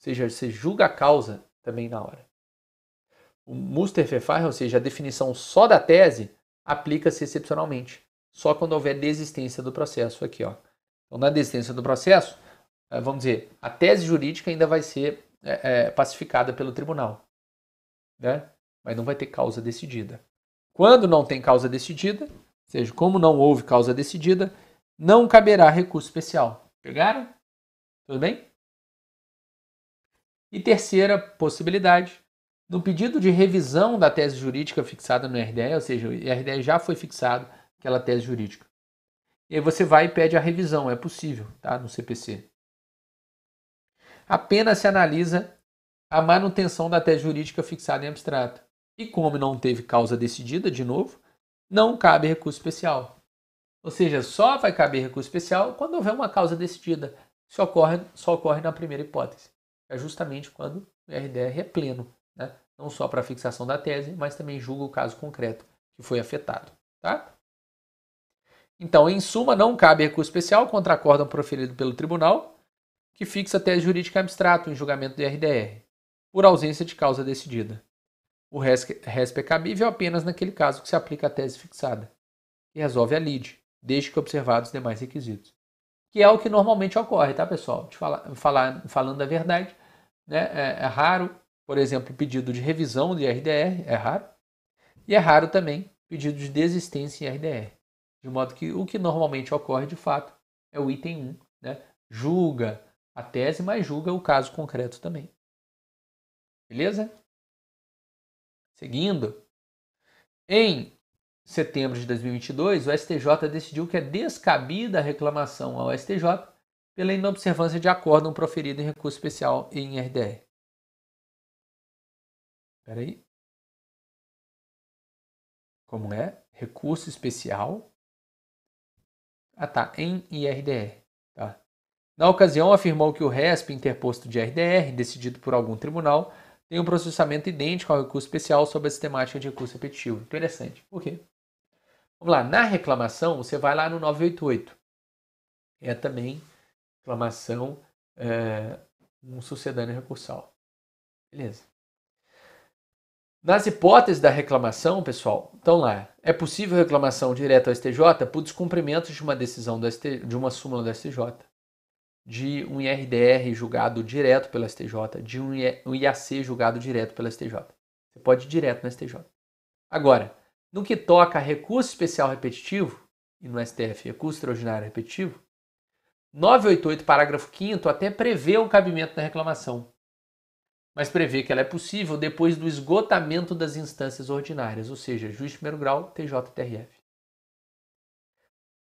seja, você julga a causa também na hora. O Musterverfahren, ou seja, a definição só da tese, aplica-se excepcionalmente, só quando houver desistência do processo aqui, ó. Então, na desistência do processo, eh, vamos dizer, a tese jurídica ainda vai ser é, é, pacificada pelo tribunal. Né? Mas não vai ter causa decidida. Quando não tem causa decidida, ou seja, como não houve causa decidida, não caberá recurso especial. Pegaram? Tudo bem? E terceira possibilidade, no pedido de revisão da tese jurídica fixada no RDE, ou seja, o RDE já foi fixado aquela tese jurídica. E aí você vai e pede a revisão, é possível, tá? No CPC apenas se analisa a manutenção da tese jurídica fixada em abstrato. E como não teve causa decidida, de novo, não cabe recurso especial. Ou seja, só vai caber recurso especial quando houver uma causa decidida. Isso ocorre, só ocorre na primeira hipótese. É justamente quando o RDR é pleno, né? não só para a fixação da tese, mas também julga o caso concreto que foi afetado. Tá? Então, em suma, não cabe recurso especial contra acórdão proferido pelo tribunal que fixa a tese jurídica abstrata em julgamento do RDR por ausência de causa decidida. O RESP é cabível apenas naquele caso que se aplica a tese fixada, e resolve a lide, desde que observados os demais requisitos. Que é o que normalmente ocorre, tá, pessoal? De falar, falar, falando a verdade, né? É, é, raro, por exemplo, pedido de revisão do RDR é raro. E é raro também pedido de desistência em RDR. De modo que o que normalmente ocorre de fato é o item 1, né? Julga a tese, mas julga o caso concreto também. Beleza? Seguindo, em setembro de 2022, o STJ decidiu que é descabida a reclamação ao STJ pela inobservância de acórdão proferido em recurso especial em RDR. Espera aí. Como é? Recurso especial. Ah, tá. Em IRDR. Tá. Na ocasião, afirmou que o RESP interposto de RDR, decidido por algum tribunal, tem um processamento idêntico ao recurso especial sobre a sistemática de recurso repetitivo. Interessante. Por quê? Vamos lá. Na reclamação, você vai lá no 988. É também reclamação é, um sucedâneo recursal. Beleza. Nas hipóteses da reclamação, pessoal, então lá, é possível reclamação direta ao STJ por descumprimento de uma decisão do ST, de uma súmula do STJ de um IRDR julgado direto pela STJ, de um IAC julgado direto pela STJ. Você pode ir direto no STJ. Agora, no que toca a recurso especial repetitivo, e no STF recurso extraordinário repetitivo, 988, parágrafo 5 até prevê o cabimento da reclamação, mas prevê que ela é possível depois do esgotamento das instâncias ordinárias, ou seja, juiz de primeiro grau, TJ TRF.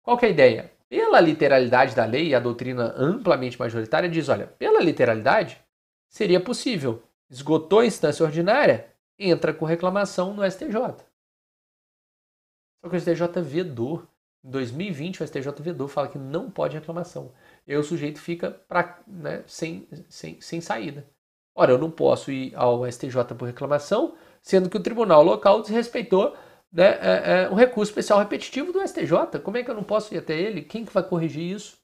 Qual é a ideia? Pela literalidade da lei, a doutrina amplamente majoritária diz: olha, pela literalidade, seria possível. Esgotou a instância ordinária, entra com reclamação no STJ. Só que o STJ vedou. Em 2020, o STJ vedou, fala que não pode reclamação. E aí o sujeito fica pra, né, sem, sem, sem saída. Ora, eu não posso ir ao STJ por reclamação, sendo que o tribunal local desrespeitou né, é, é um recurso especial repetitivo do STJ. Como é que eu não posso ir até ele? Quem que vai corrigir isso?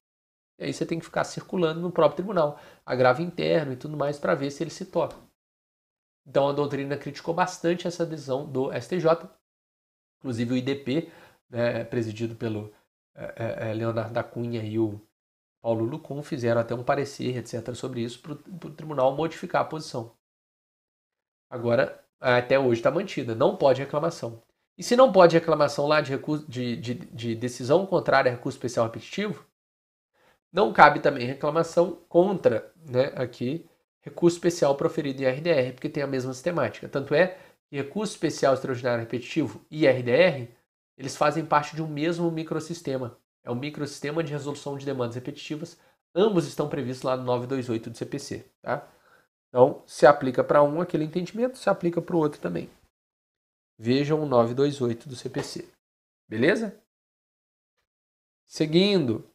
E aí você tem que ficar circulando no próprio tribunal, agravo interno e tudo mais, para ver se ele se toca. Então a doutrina criticou bastante essa decisão do STJ, inclusive o IDP, né, presidido pelo é, é, é, Leonardo da Cunha e o Paulo Lucum, fizeram até um parecer, etc., sobre isso, para o tribunal modificar a posição. Agora, até hoje está mantida, não pode reclamação. E se não pode reclamação lá de, recurso, de, de, de decisão contrária a recurso especial repetitivo, não cabe também reclamação contra né, aqui recurso especial proferido em RDR, porque tem a mesma sistemática. Tanto é que recurso especial extraordinário repetitivo e RDR, eles fazem parte de um mesmo microsistema. É o um microsistema de resolução de demandas repetitivas. Ambos estão previstos lá no 928 do CPC. Tá? Então, se aplica para um aquele entendimento, se aplica para o outro também. Vejam o 928 do CPC. Beleza? Seguindo,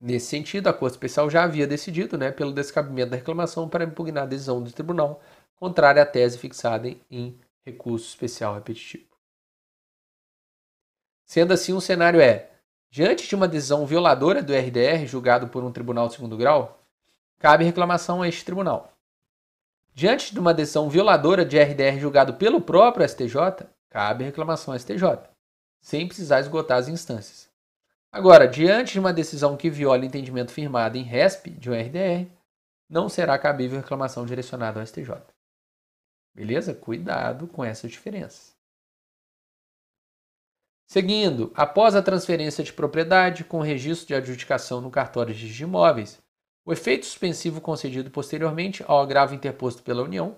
nesse sentido, a Corte Especial já havia decidido, né, pelo descabimento da reclamação para impugnar a decisão do tribunal contrária à tese fixada em, em recurso especial repetitivo. Sendo assim, o cenário é: diante de uma decisão violadora do RDR julgado por um tribunal de segundo grau, cabe reclamação a este tribunal. Diante de uma decisão violadora de RDR julgado pelo próprio STJ, cabe reclamação ao STJ, sem precisar esgotar as instâncias. Agora, diante de uma decisão que viola o entendimento firmado em RESP de um RDR, não será cabível reclamação direcionada ao STJ. Beleza? Cuidado com essas diferenças. Seguindo, após a transferência de propriedade com registro de adjudicação no cartório de imóveis, o efeito suspensivo concedido posteriormente ao agravo interposto pela União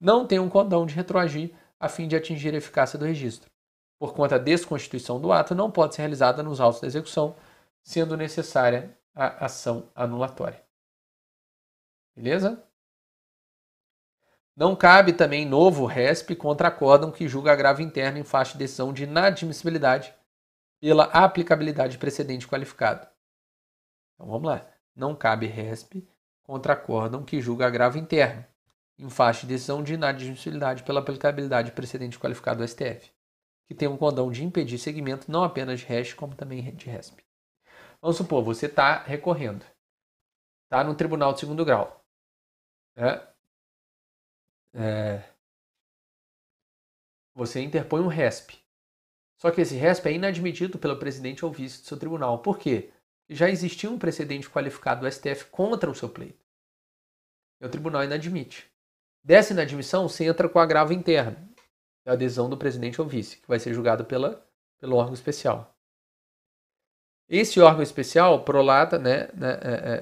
não tem um condão de retroagir a fim de atingir a eficácia do registro. Por conta da desconstituição do ato, não pode ser realizada nos autos da execução, sendo necessária a ação anulatória. Beleza? Não cabe também novo RESP contra acórdão que julga agravo interno em faixa de decisão de inadmissibilidade pela aplicabilidade de precedente qualificado. Então vamos lá não cabe RESP contra acórdão que julga agravo interno, em faixa de decisão de inadmissibilidade pela aplicabilidade precedente qualificado do STF, que tem um condão de impedir segmento não apenas de RESP, como também de RESP. Vamos supor, você está recorrendo, está no tribunal de segundo grau. Né? É... Você interpõe um RESP. Só que esse RESP é inadmitido pelo presidente ou vice do seu tribunal. Por quê? já existia um precedente qualificado do STF contra o seu pleito. E o tribunal inadmite. Dessa inadmissão, você entra com agravo interno, a adesão do presidente ou vice, que vai ser julgado pela, pelo órgão especial. Esse órgão especial prolata né, né é, é,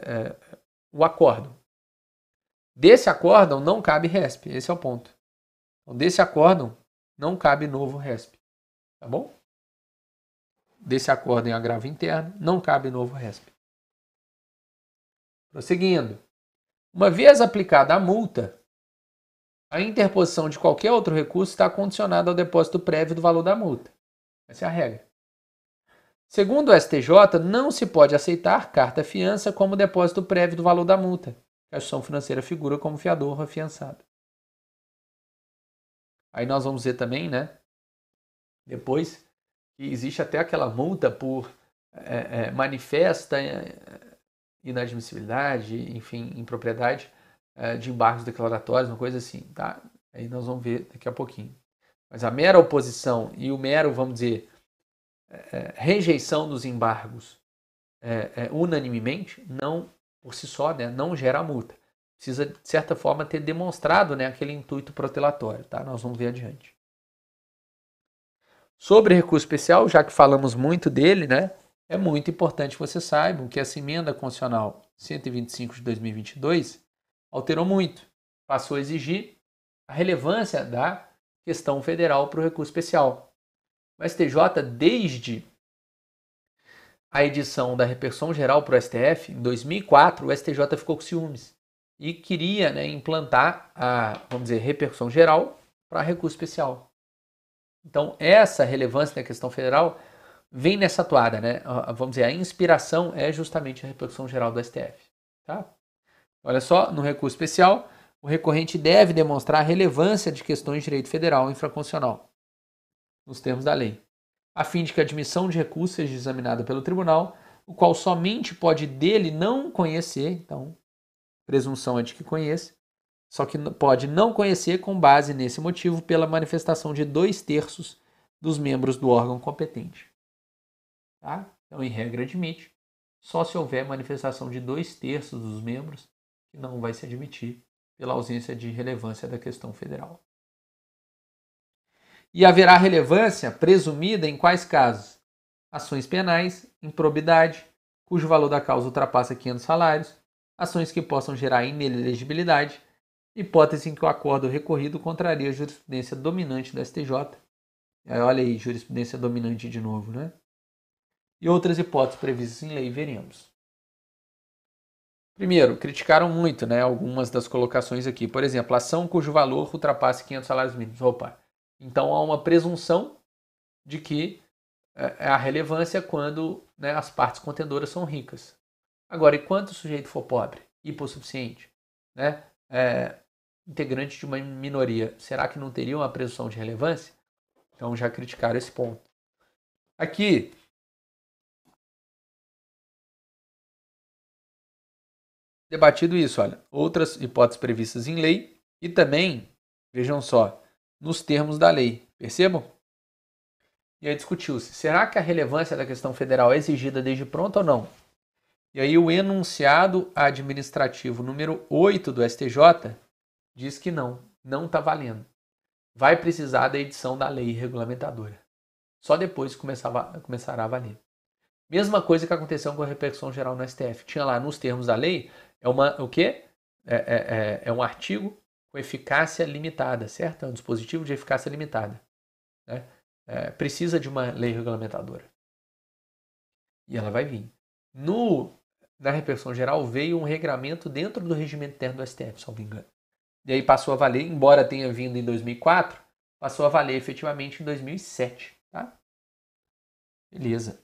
é, o acordo. Desse acórdão não cabe RESP, esse é o ponto. Então, desse acórdão não cabe novo RESP. Tá bom? desse acordo em agravo interno, não cabe novo RESP. Prosseguindo. Uma vez aplicada a multa, a interposição de qualquer outro recurso está condicionada ao depósito prévio do valor da multa. Essa é a regra. Segundo o STJ, não se pode aceitar carta-fiança como depósito prévio do valor da multa. A instituição financeira figura como fiador ou afiançado. Aí nós vamos ver também, né? Depois, que existe até aquela multa por é, é, manifesta é, inadmissibilidade, enfim, impropriedade é, de embargos declaratórios, uma coisa assim, tá? Aí nós vamos ver daqui a pouquinho. Mas a mera oposição e o mero, vamos dizer, é, é, rejeição dos embargos unanimemente, não por si só, né, não gera multa. Precisa, de certa forma, ter demonstrado né, aquele intuito protelatório, tá? Nós vamos ver adiante. Sobre recurso especial, já que falamos muito dele, né? É muito importante que vocês saibam que essa emenda constitucional 125 de 2022 alterou muito. Passou a exigir a relevância da questão federal para o recurso especial. O STJ, desde a edição da repercussão geral para o STF, em 2004, o STJ ficou com ciúmes e queria né, implantar a, vamos dizer, repercussão geral para recurso especial. Então, essa relevância da questão federal vem nessa toada, né? Vamos dizer, a inspiração é justamente a repercussão geral do STF. Tá? Olha só, no recurso especial, o recorrente deve demonstrar a relevância de questões de direito federal infraconstitucional, nos termos da lei, a fim de que a admissão de recurso seja examinada pelo tribunal, o qual somente pode dele não conhecer, então, presunção é de que conheça, só que pode não conhecer com base nesse motivo pela manifestação de dois terços dos membros do órgão competente. Tá? Então, em regra, admite, só se houver manifestação de dois terços dos membros que não vai se admitir pela ausência de relevância da questão federal. E haverá relevância presumida em quais casos? Ações penais, improbidade, cujo valor da causa ultrapassa 500 salários, ações que possam gerar inelegibilidade, hipótese em que o acordo recorrido contraria a jurisprudência dominante da STJ. É, olha aí, jurisprudência dominante de novo, né? E outras hipóteses previstas em lei, veremos. Primeiro, criticaram muito né, algumas das colocações aqui. Por exemplo, ação cujo valor ultrapasse 500 salários mínimos. Opa, então há uma presunção de que é, é a relevância quando né, as partes contendoras são ricas. Agora, enquanto o sujeito for pobre, hipossuficiente, né, é, integrante de uma minoria, será que não teria uma presunção de relevância? Então já criticaram esse ponto. Aqui. Debatido isso, olha, outras hipóteses previstas em lei e também, vejam só, nos termos da lei, percebam? E aí discutiu-se, será que a relevância da questão federal é exigida desde pronto ou não? E aí o enunciado administrativo número 8 do STJ diz que não, não está valendo. Vai precisar da edição da lei regulamentadora. Só depois começava, começará a valer. Mesma coisa que aconteceu com a repercussão geral no STF. Tinha lá nos termos da lei, é uma, é o quê? É, é, é, é, um artigo com eficácia limitada, certo? É um dispositivo de eficácia limitada. Né? É, precisa de uma lei regulamentadora. E ela vai vir. No, na repercussão geral veio um regramento dentro do regimento interno do STF, se não me engano. E aí passou a valer, embora tenha vindo em 2004, passou a valer efetivamente em 2007. Tá? Beleza.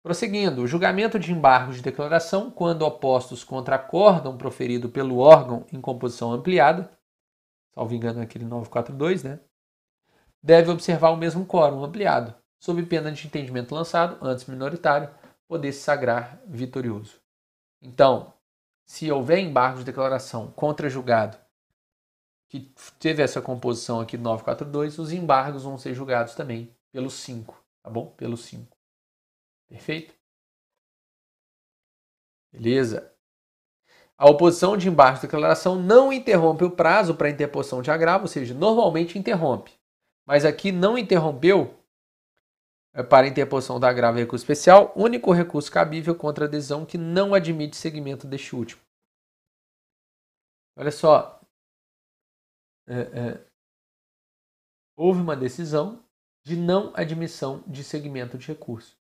Prosseguindo, o julgamento de embargos de declaração, quando opostos contra acórdão proferido pelo órgão em composição ampliada, salvo engano aquele 942, né? Deve observar o mesmo quórum ampliado, sob pena de entendimento lançado, antes minoritário, poder se sagrar vitorioso. Então, se houver embargo de declaração contra julgado que teve essa composição aqui do 942, os embargos vão ser julgados também pelo 5, tá bom? Pelo 5. Perfeito? Beleza? A oposição de embargo de declaração não interrompe o prazo para interposição de agravo, ou seja, normalmente interrompe. Mas aqui não interrompeu é, para interposição da agravo recurso especial, único recurso cabível contra a adesão que não admite segmento deste último. Olha só. É, é. houve uma decisão de não admissão de segmento de recurso.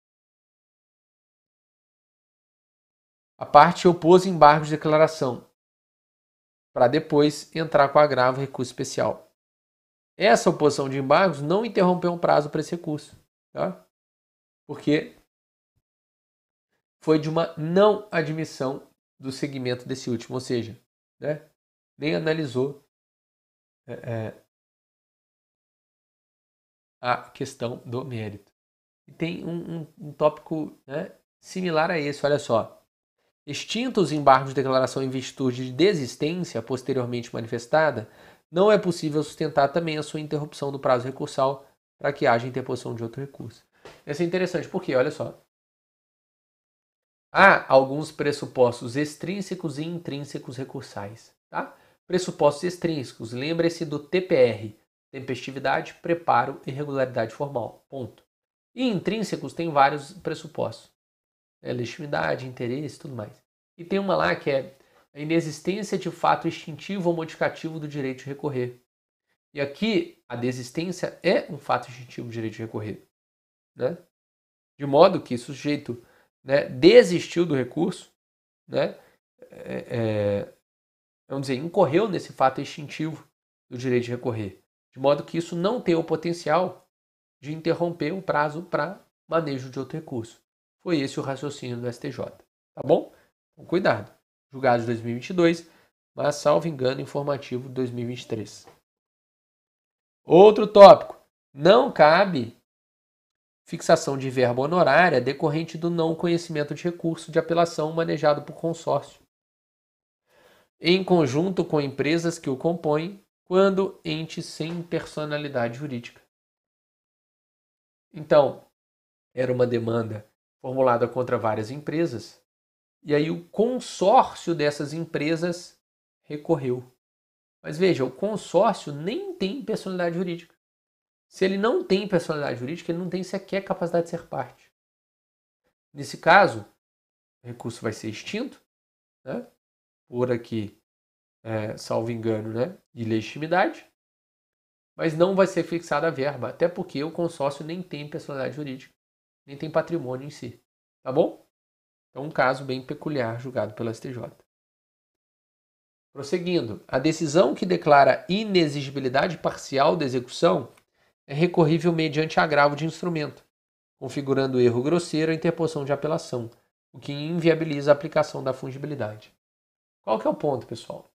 A parte opôs embargo de declaração para depois entrar com agravo recurso especial. Essa oposição de embargos não interrompeu um prazo para esse recurso. Tá? Porque foi de uma não admissão do segmento desse último, ou seja, né, nem analisou é, é, a questão do mérito. E tem um, um, um tópico né, similar a esse, olha só. Extintos os embargos de declaração em virtude de desistência posteriormente manifestada, não é possível sustentar também a sua interrupção do prazo recursal para que haja interposição de outro recurso. Isso é interessante porque, olha só, há alguns pressupostos extrínsecos e intrínsecos recursais. Tá? Pressupostos extrínsecos, lembre-se do TPR, tempestividade, preparo e regularidade formal, ponto. E intrínsecos tem vários pressupostos, né? legitimidade, interesse tudo mais. E tem uma lá que é a inexistência de fato extintivo ou modificativo do direito de recorrer. E aqui a desistência é um fato instintivo de direito de recorrer. Né? De modo que o sujeito né, desistiu do recurso, né, é, é, vamos dizer, incorreu nesse fato instintivo do direito de recorrer. De modo que isso não tem o potencial de interromper o prazo para manejo de outro recurso. Foi esse o raciocínio do STJ. Tá bom? Com então, cuidado. Julgado de 2022, mas salvo engano informativo 2023. Outro tópico. Não cabe fixação de verba honorária decorrente do não conhecimento de recurso de apelação manejado por consórcio, em conjunto com empresas que o compõem, quando ente sem personalidade jurídica. Então, era uma demanda formulada contra várias empresas, e aí o consórcio dessas empresas recorreu. Mas veja, o consórcio nem tem personalidade jurídica. Se ele não tem personalidade jurídica, ele não tem sequer capacidade de ser parte. Nesse caso, o recurso vai ser extinto, né? por aqui, é, salvo engano, né? ilegitimidade, mas não vai ser fixada a verba, até porque o consórcio nem tem personalidade jurídica, nem tem patrimônio em si. Tá bom? É um caso bem peculiar julgado pela STJ. Prosseguindo, a decisão que declara inexigibilidade parcial da execução é recorrível mediante agravo de instrumento, configurando erro grosseiro a interposição de apelação, o que inviabiliza a aplicação da fungibilidade. Qual que é o ponto, pessoal?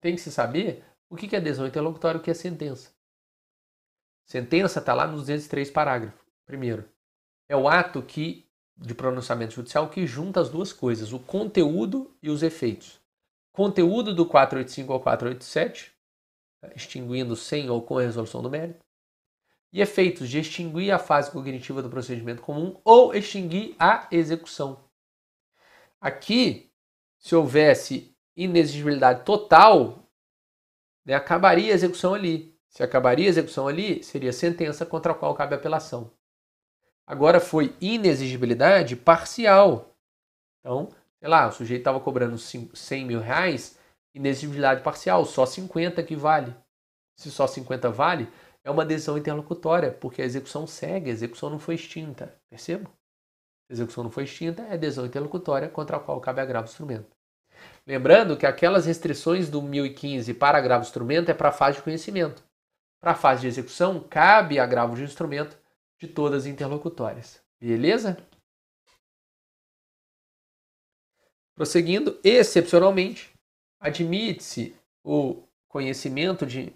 Tem que se saber o que é adesão interlocutória e o que é sentença. Sentença está lá nos 203 parágrafo. Primeiro, é o ato que de pronunciamento judicial que junta as duas coisas, o conteúdo e os efeitos conteúdo do 485 ao 487, tá? extinguindo sem ou com resolução do mérito, e efeitos de extinguir a fase cognitiva do procedimento comum ou extinguir a execução. Aqui, se houvesse inexigibilidade total, né, acabaria a execução ali. Se acabaria a execução ali, seria sentença contra a qual cabe apelação. Agora foi inexigibilidade parcial. Então, sei lá, o sujeito estava cobrando 100 mil reais, inexigibilidade parcial, só 50 que vale. Se só 50 vale, é uma decisão interlocutória, porque a execução segue, a execução não foi extinta. Percebo? A execução não foi extinta, é decisão interlocutória contra a qual cabe agravo instrumento. Lembrando que aquelas restrições do 1015 para agravo instrumento é para a fase de conhecimento. Para a fase de execução, cabe agravo de instrumento de todas as interlocutórias. Beleza? Prosseguindo, excepcionalmente, admite-se o conhecimento de,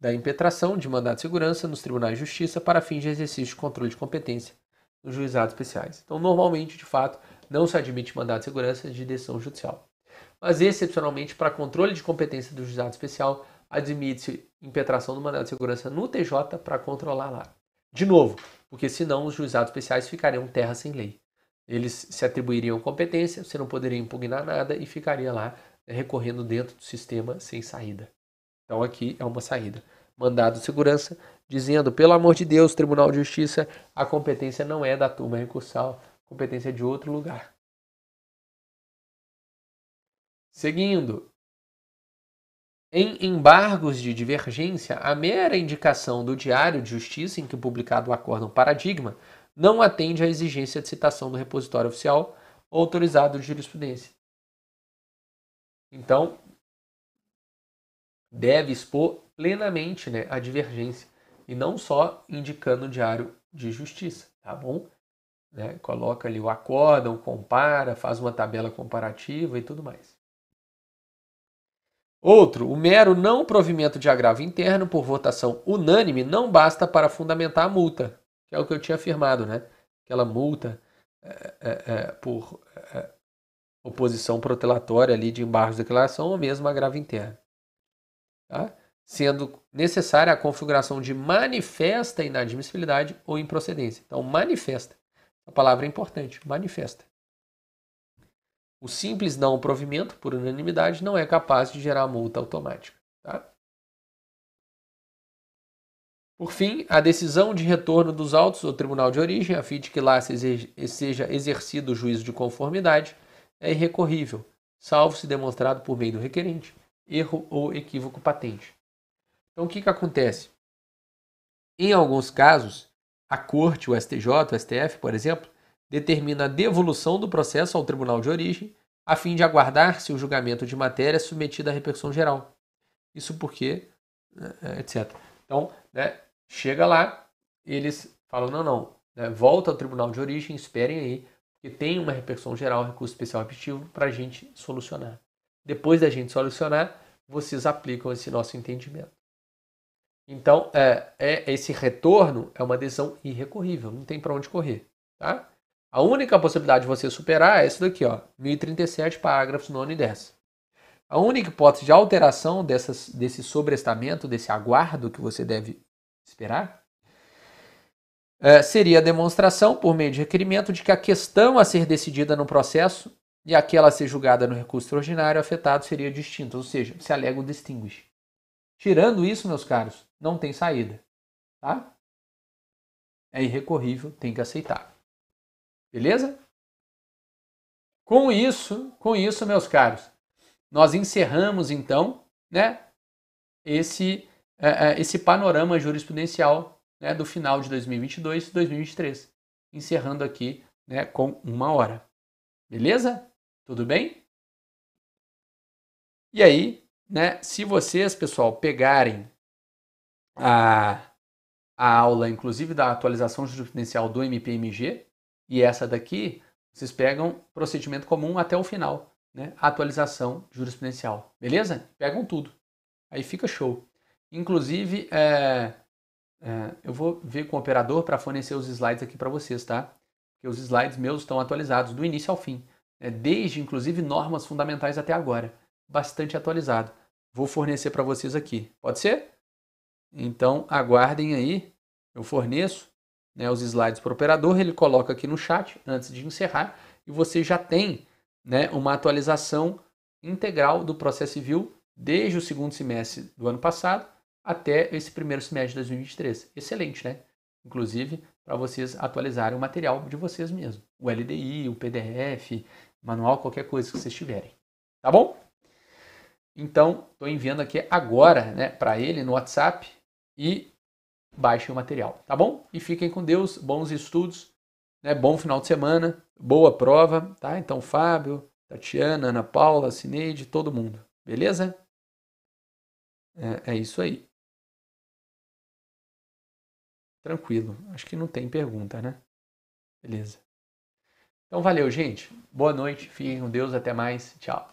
da impetração de mandado de segurança nos tribunais de justiça para fins de exercício de controle de competência nos juizados especiais. Então, normalmente, de fato, não se admite mandado de segurança de decisão judicial. Mas, excepcionalmente, para controle de competência do juizado especial, admite-se impetração do mandado de segurança no TJ para controlar lá. De novo, porque senão os juizados especiais ficariam terra sem lei eles se atribuiriam competência, você não poderia impugnar nada e ficaria lá né, recorrendo dentro do sistema sem saída. Então aqui é uma saída. Mandado de segurança dizendo, pelo amor de Deus, Tribunal de Justiça, a competência não é da turma recursal, a competência é de outro lugar. Seguindo, em embargos de divergência, a mera indicação do diário de justiça em que publicado o acórdão é paradigma não atende à exigência de citação do repositório oficial ou autorizado de jurisprudência. Então, deve expor plenamente né, a divergência e não só indicando o diário de justiça, tá bom? Né? Coloca ali o acórdão, compara, faz uma tabela comparativa e tudo mais. Outro, o mero não provimento de agravo interno por votação unânime não basta para fundamentar a multa, que é o que eu tinha afirmado, né? Aquela multa é, é, é por é, oposição protelatória ali de embargos de declaração ou mesmo grave interna, Tá? Sendo necessária a configuração de manifesta inadmissibilidade ou improcedência. Então, manifesta. A palavra é importante, manifesta. O simples não provimento, por unanimidade, não é capaz de gerar multa automática. Por fim, a decisão de retorno dos autos ao tribunal de origem, a fim de que lá seja exercido o juízo de conformidade, é irrecorrível, salvo se demonstrado por meio do requerente erro ou equívoco patente. Então, o que, que acontece? Em alguns casos, a Corte, o STJ, o STF, por exemplo, determina a devolução do processo ao tribunal de origem, a fim de aguardar-se o julgamento de matéria submetida à repercussão geral. Isso porque, né, é, etc. Então, né, Chega lá, eles falam, não, não, né, volta ao tribunal de origem, esperem aí, que tem uma repercussão geral, recurso especial repetitivo, para a gente solucionar. Depois da gente solucionar, vocês aplicam esse nosso entendimento. Então, é, é esse retorno é uma decisão irrecorrível, não tem para onde correr. Tá? A única possibilidade de você superar é isso daqui, ó, 1037, parágrafos 9 e 10. A única hipótese de alteração dessas, desse sobrestamento, desse aguardo que você deve Esperar? É, seria a demonstração, por meio de requerimento, de que a questão a ser decidida no processo e aquela a ser julgada no recurso extraordinário afetado seria distinta, ou seja, se alega o distinguish. Tirando isso, meus caros, não tem saída, tá? É irrecorrível, tem que aceitar. Beleza? Com isso, com isso, meus caros, nós encerramos então, né, esse é, é, esse panorama jurisprudencial né, do final de 2022 e 2023, encerrando aqui né, com uma hora. Beleza? Tudo bem? E aí, né, se vocês, pessoal, pegarem a, a aula, inclusive da atualização jurisprudencial do MPMG, e essa daqui, vocês pegam procedimento comum até o final, né? Atualização jurisprudencial, beleza? Pegam tudo. Aí fica show. Inclusive, é, é, eu vou ver com o operador para fornecer os slides aqui para vocês, tá? Porque os slides meus estão atualizados do início ao fim, né? desde inclusive normas fundamentais até agora, bastante atualizado. Vou fornecer para vocês aqui, pode ser? Então aguardem aí, eu forneço né, os slides para o operador, ele coloca aqui no chat antes de encerrar e você já tem né, uma atualização integral do processo civil desde o segundo semestre do ano passado até esse primeiro semestre de 2023. Excelente, né? Inclusive, para vocês atualizarem o material de vocês mesmos. O LDI, o PDF, manual, qualquer coisa que vocês tiverem. Tá bom? Então, estou enviando aqui agora né, para ele no WhatsApp e baixem o material, tá bom? E fiquem com Deus, bons estudos, né, bom final de semana, boa prova, tá? Então, Fábio, Tatiana, Ana Paula, Cineide, todo mundo, beleza? É, é isso aí. Tranquilo. Acho que não tem pergunta, né? Beleza. Então valeu, gente. Boa noite. Fiquem com Deus. Até mais. Tchau.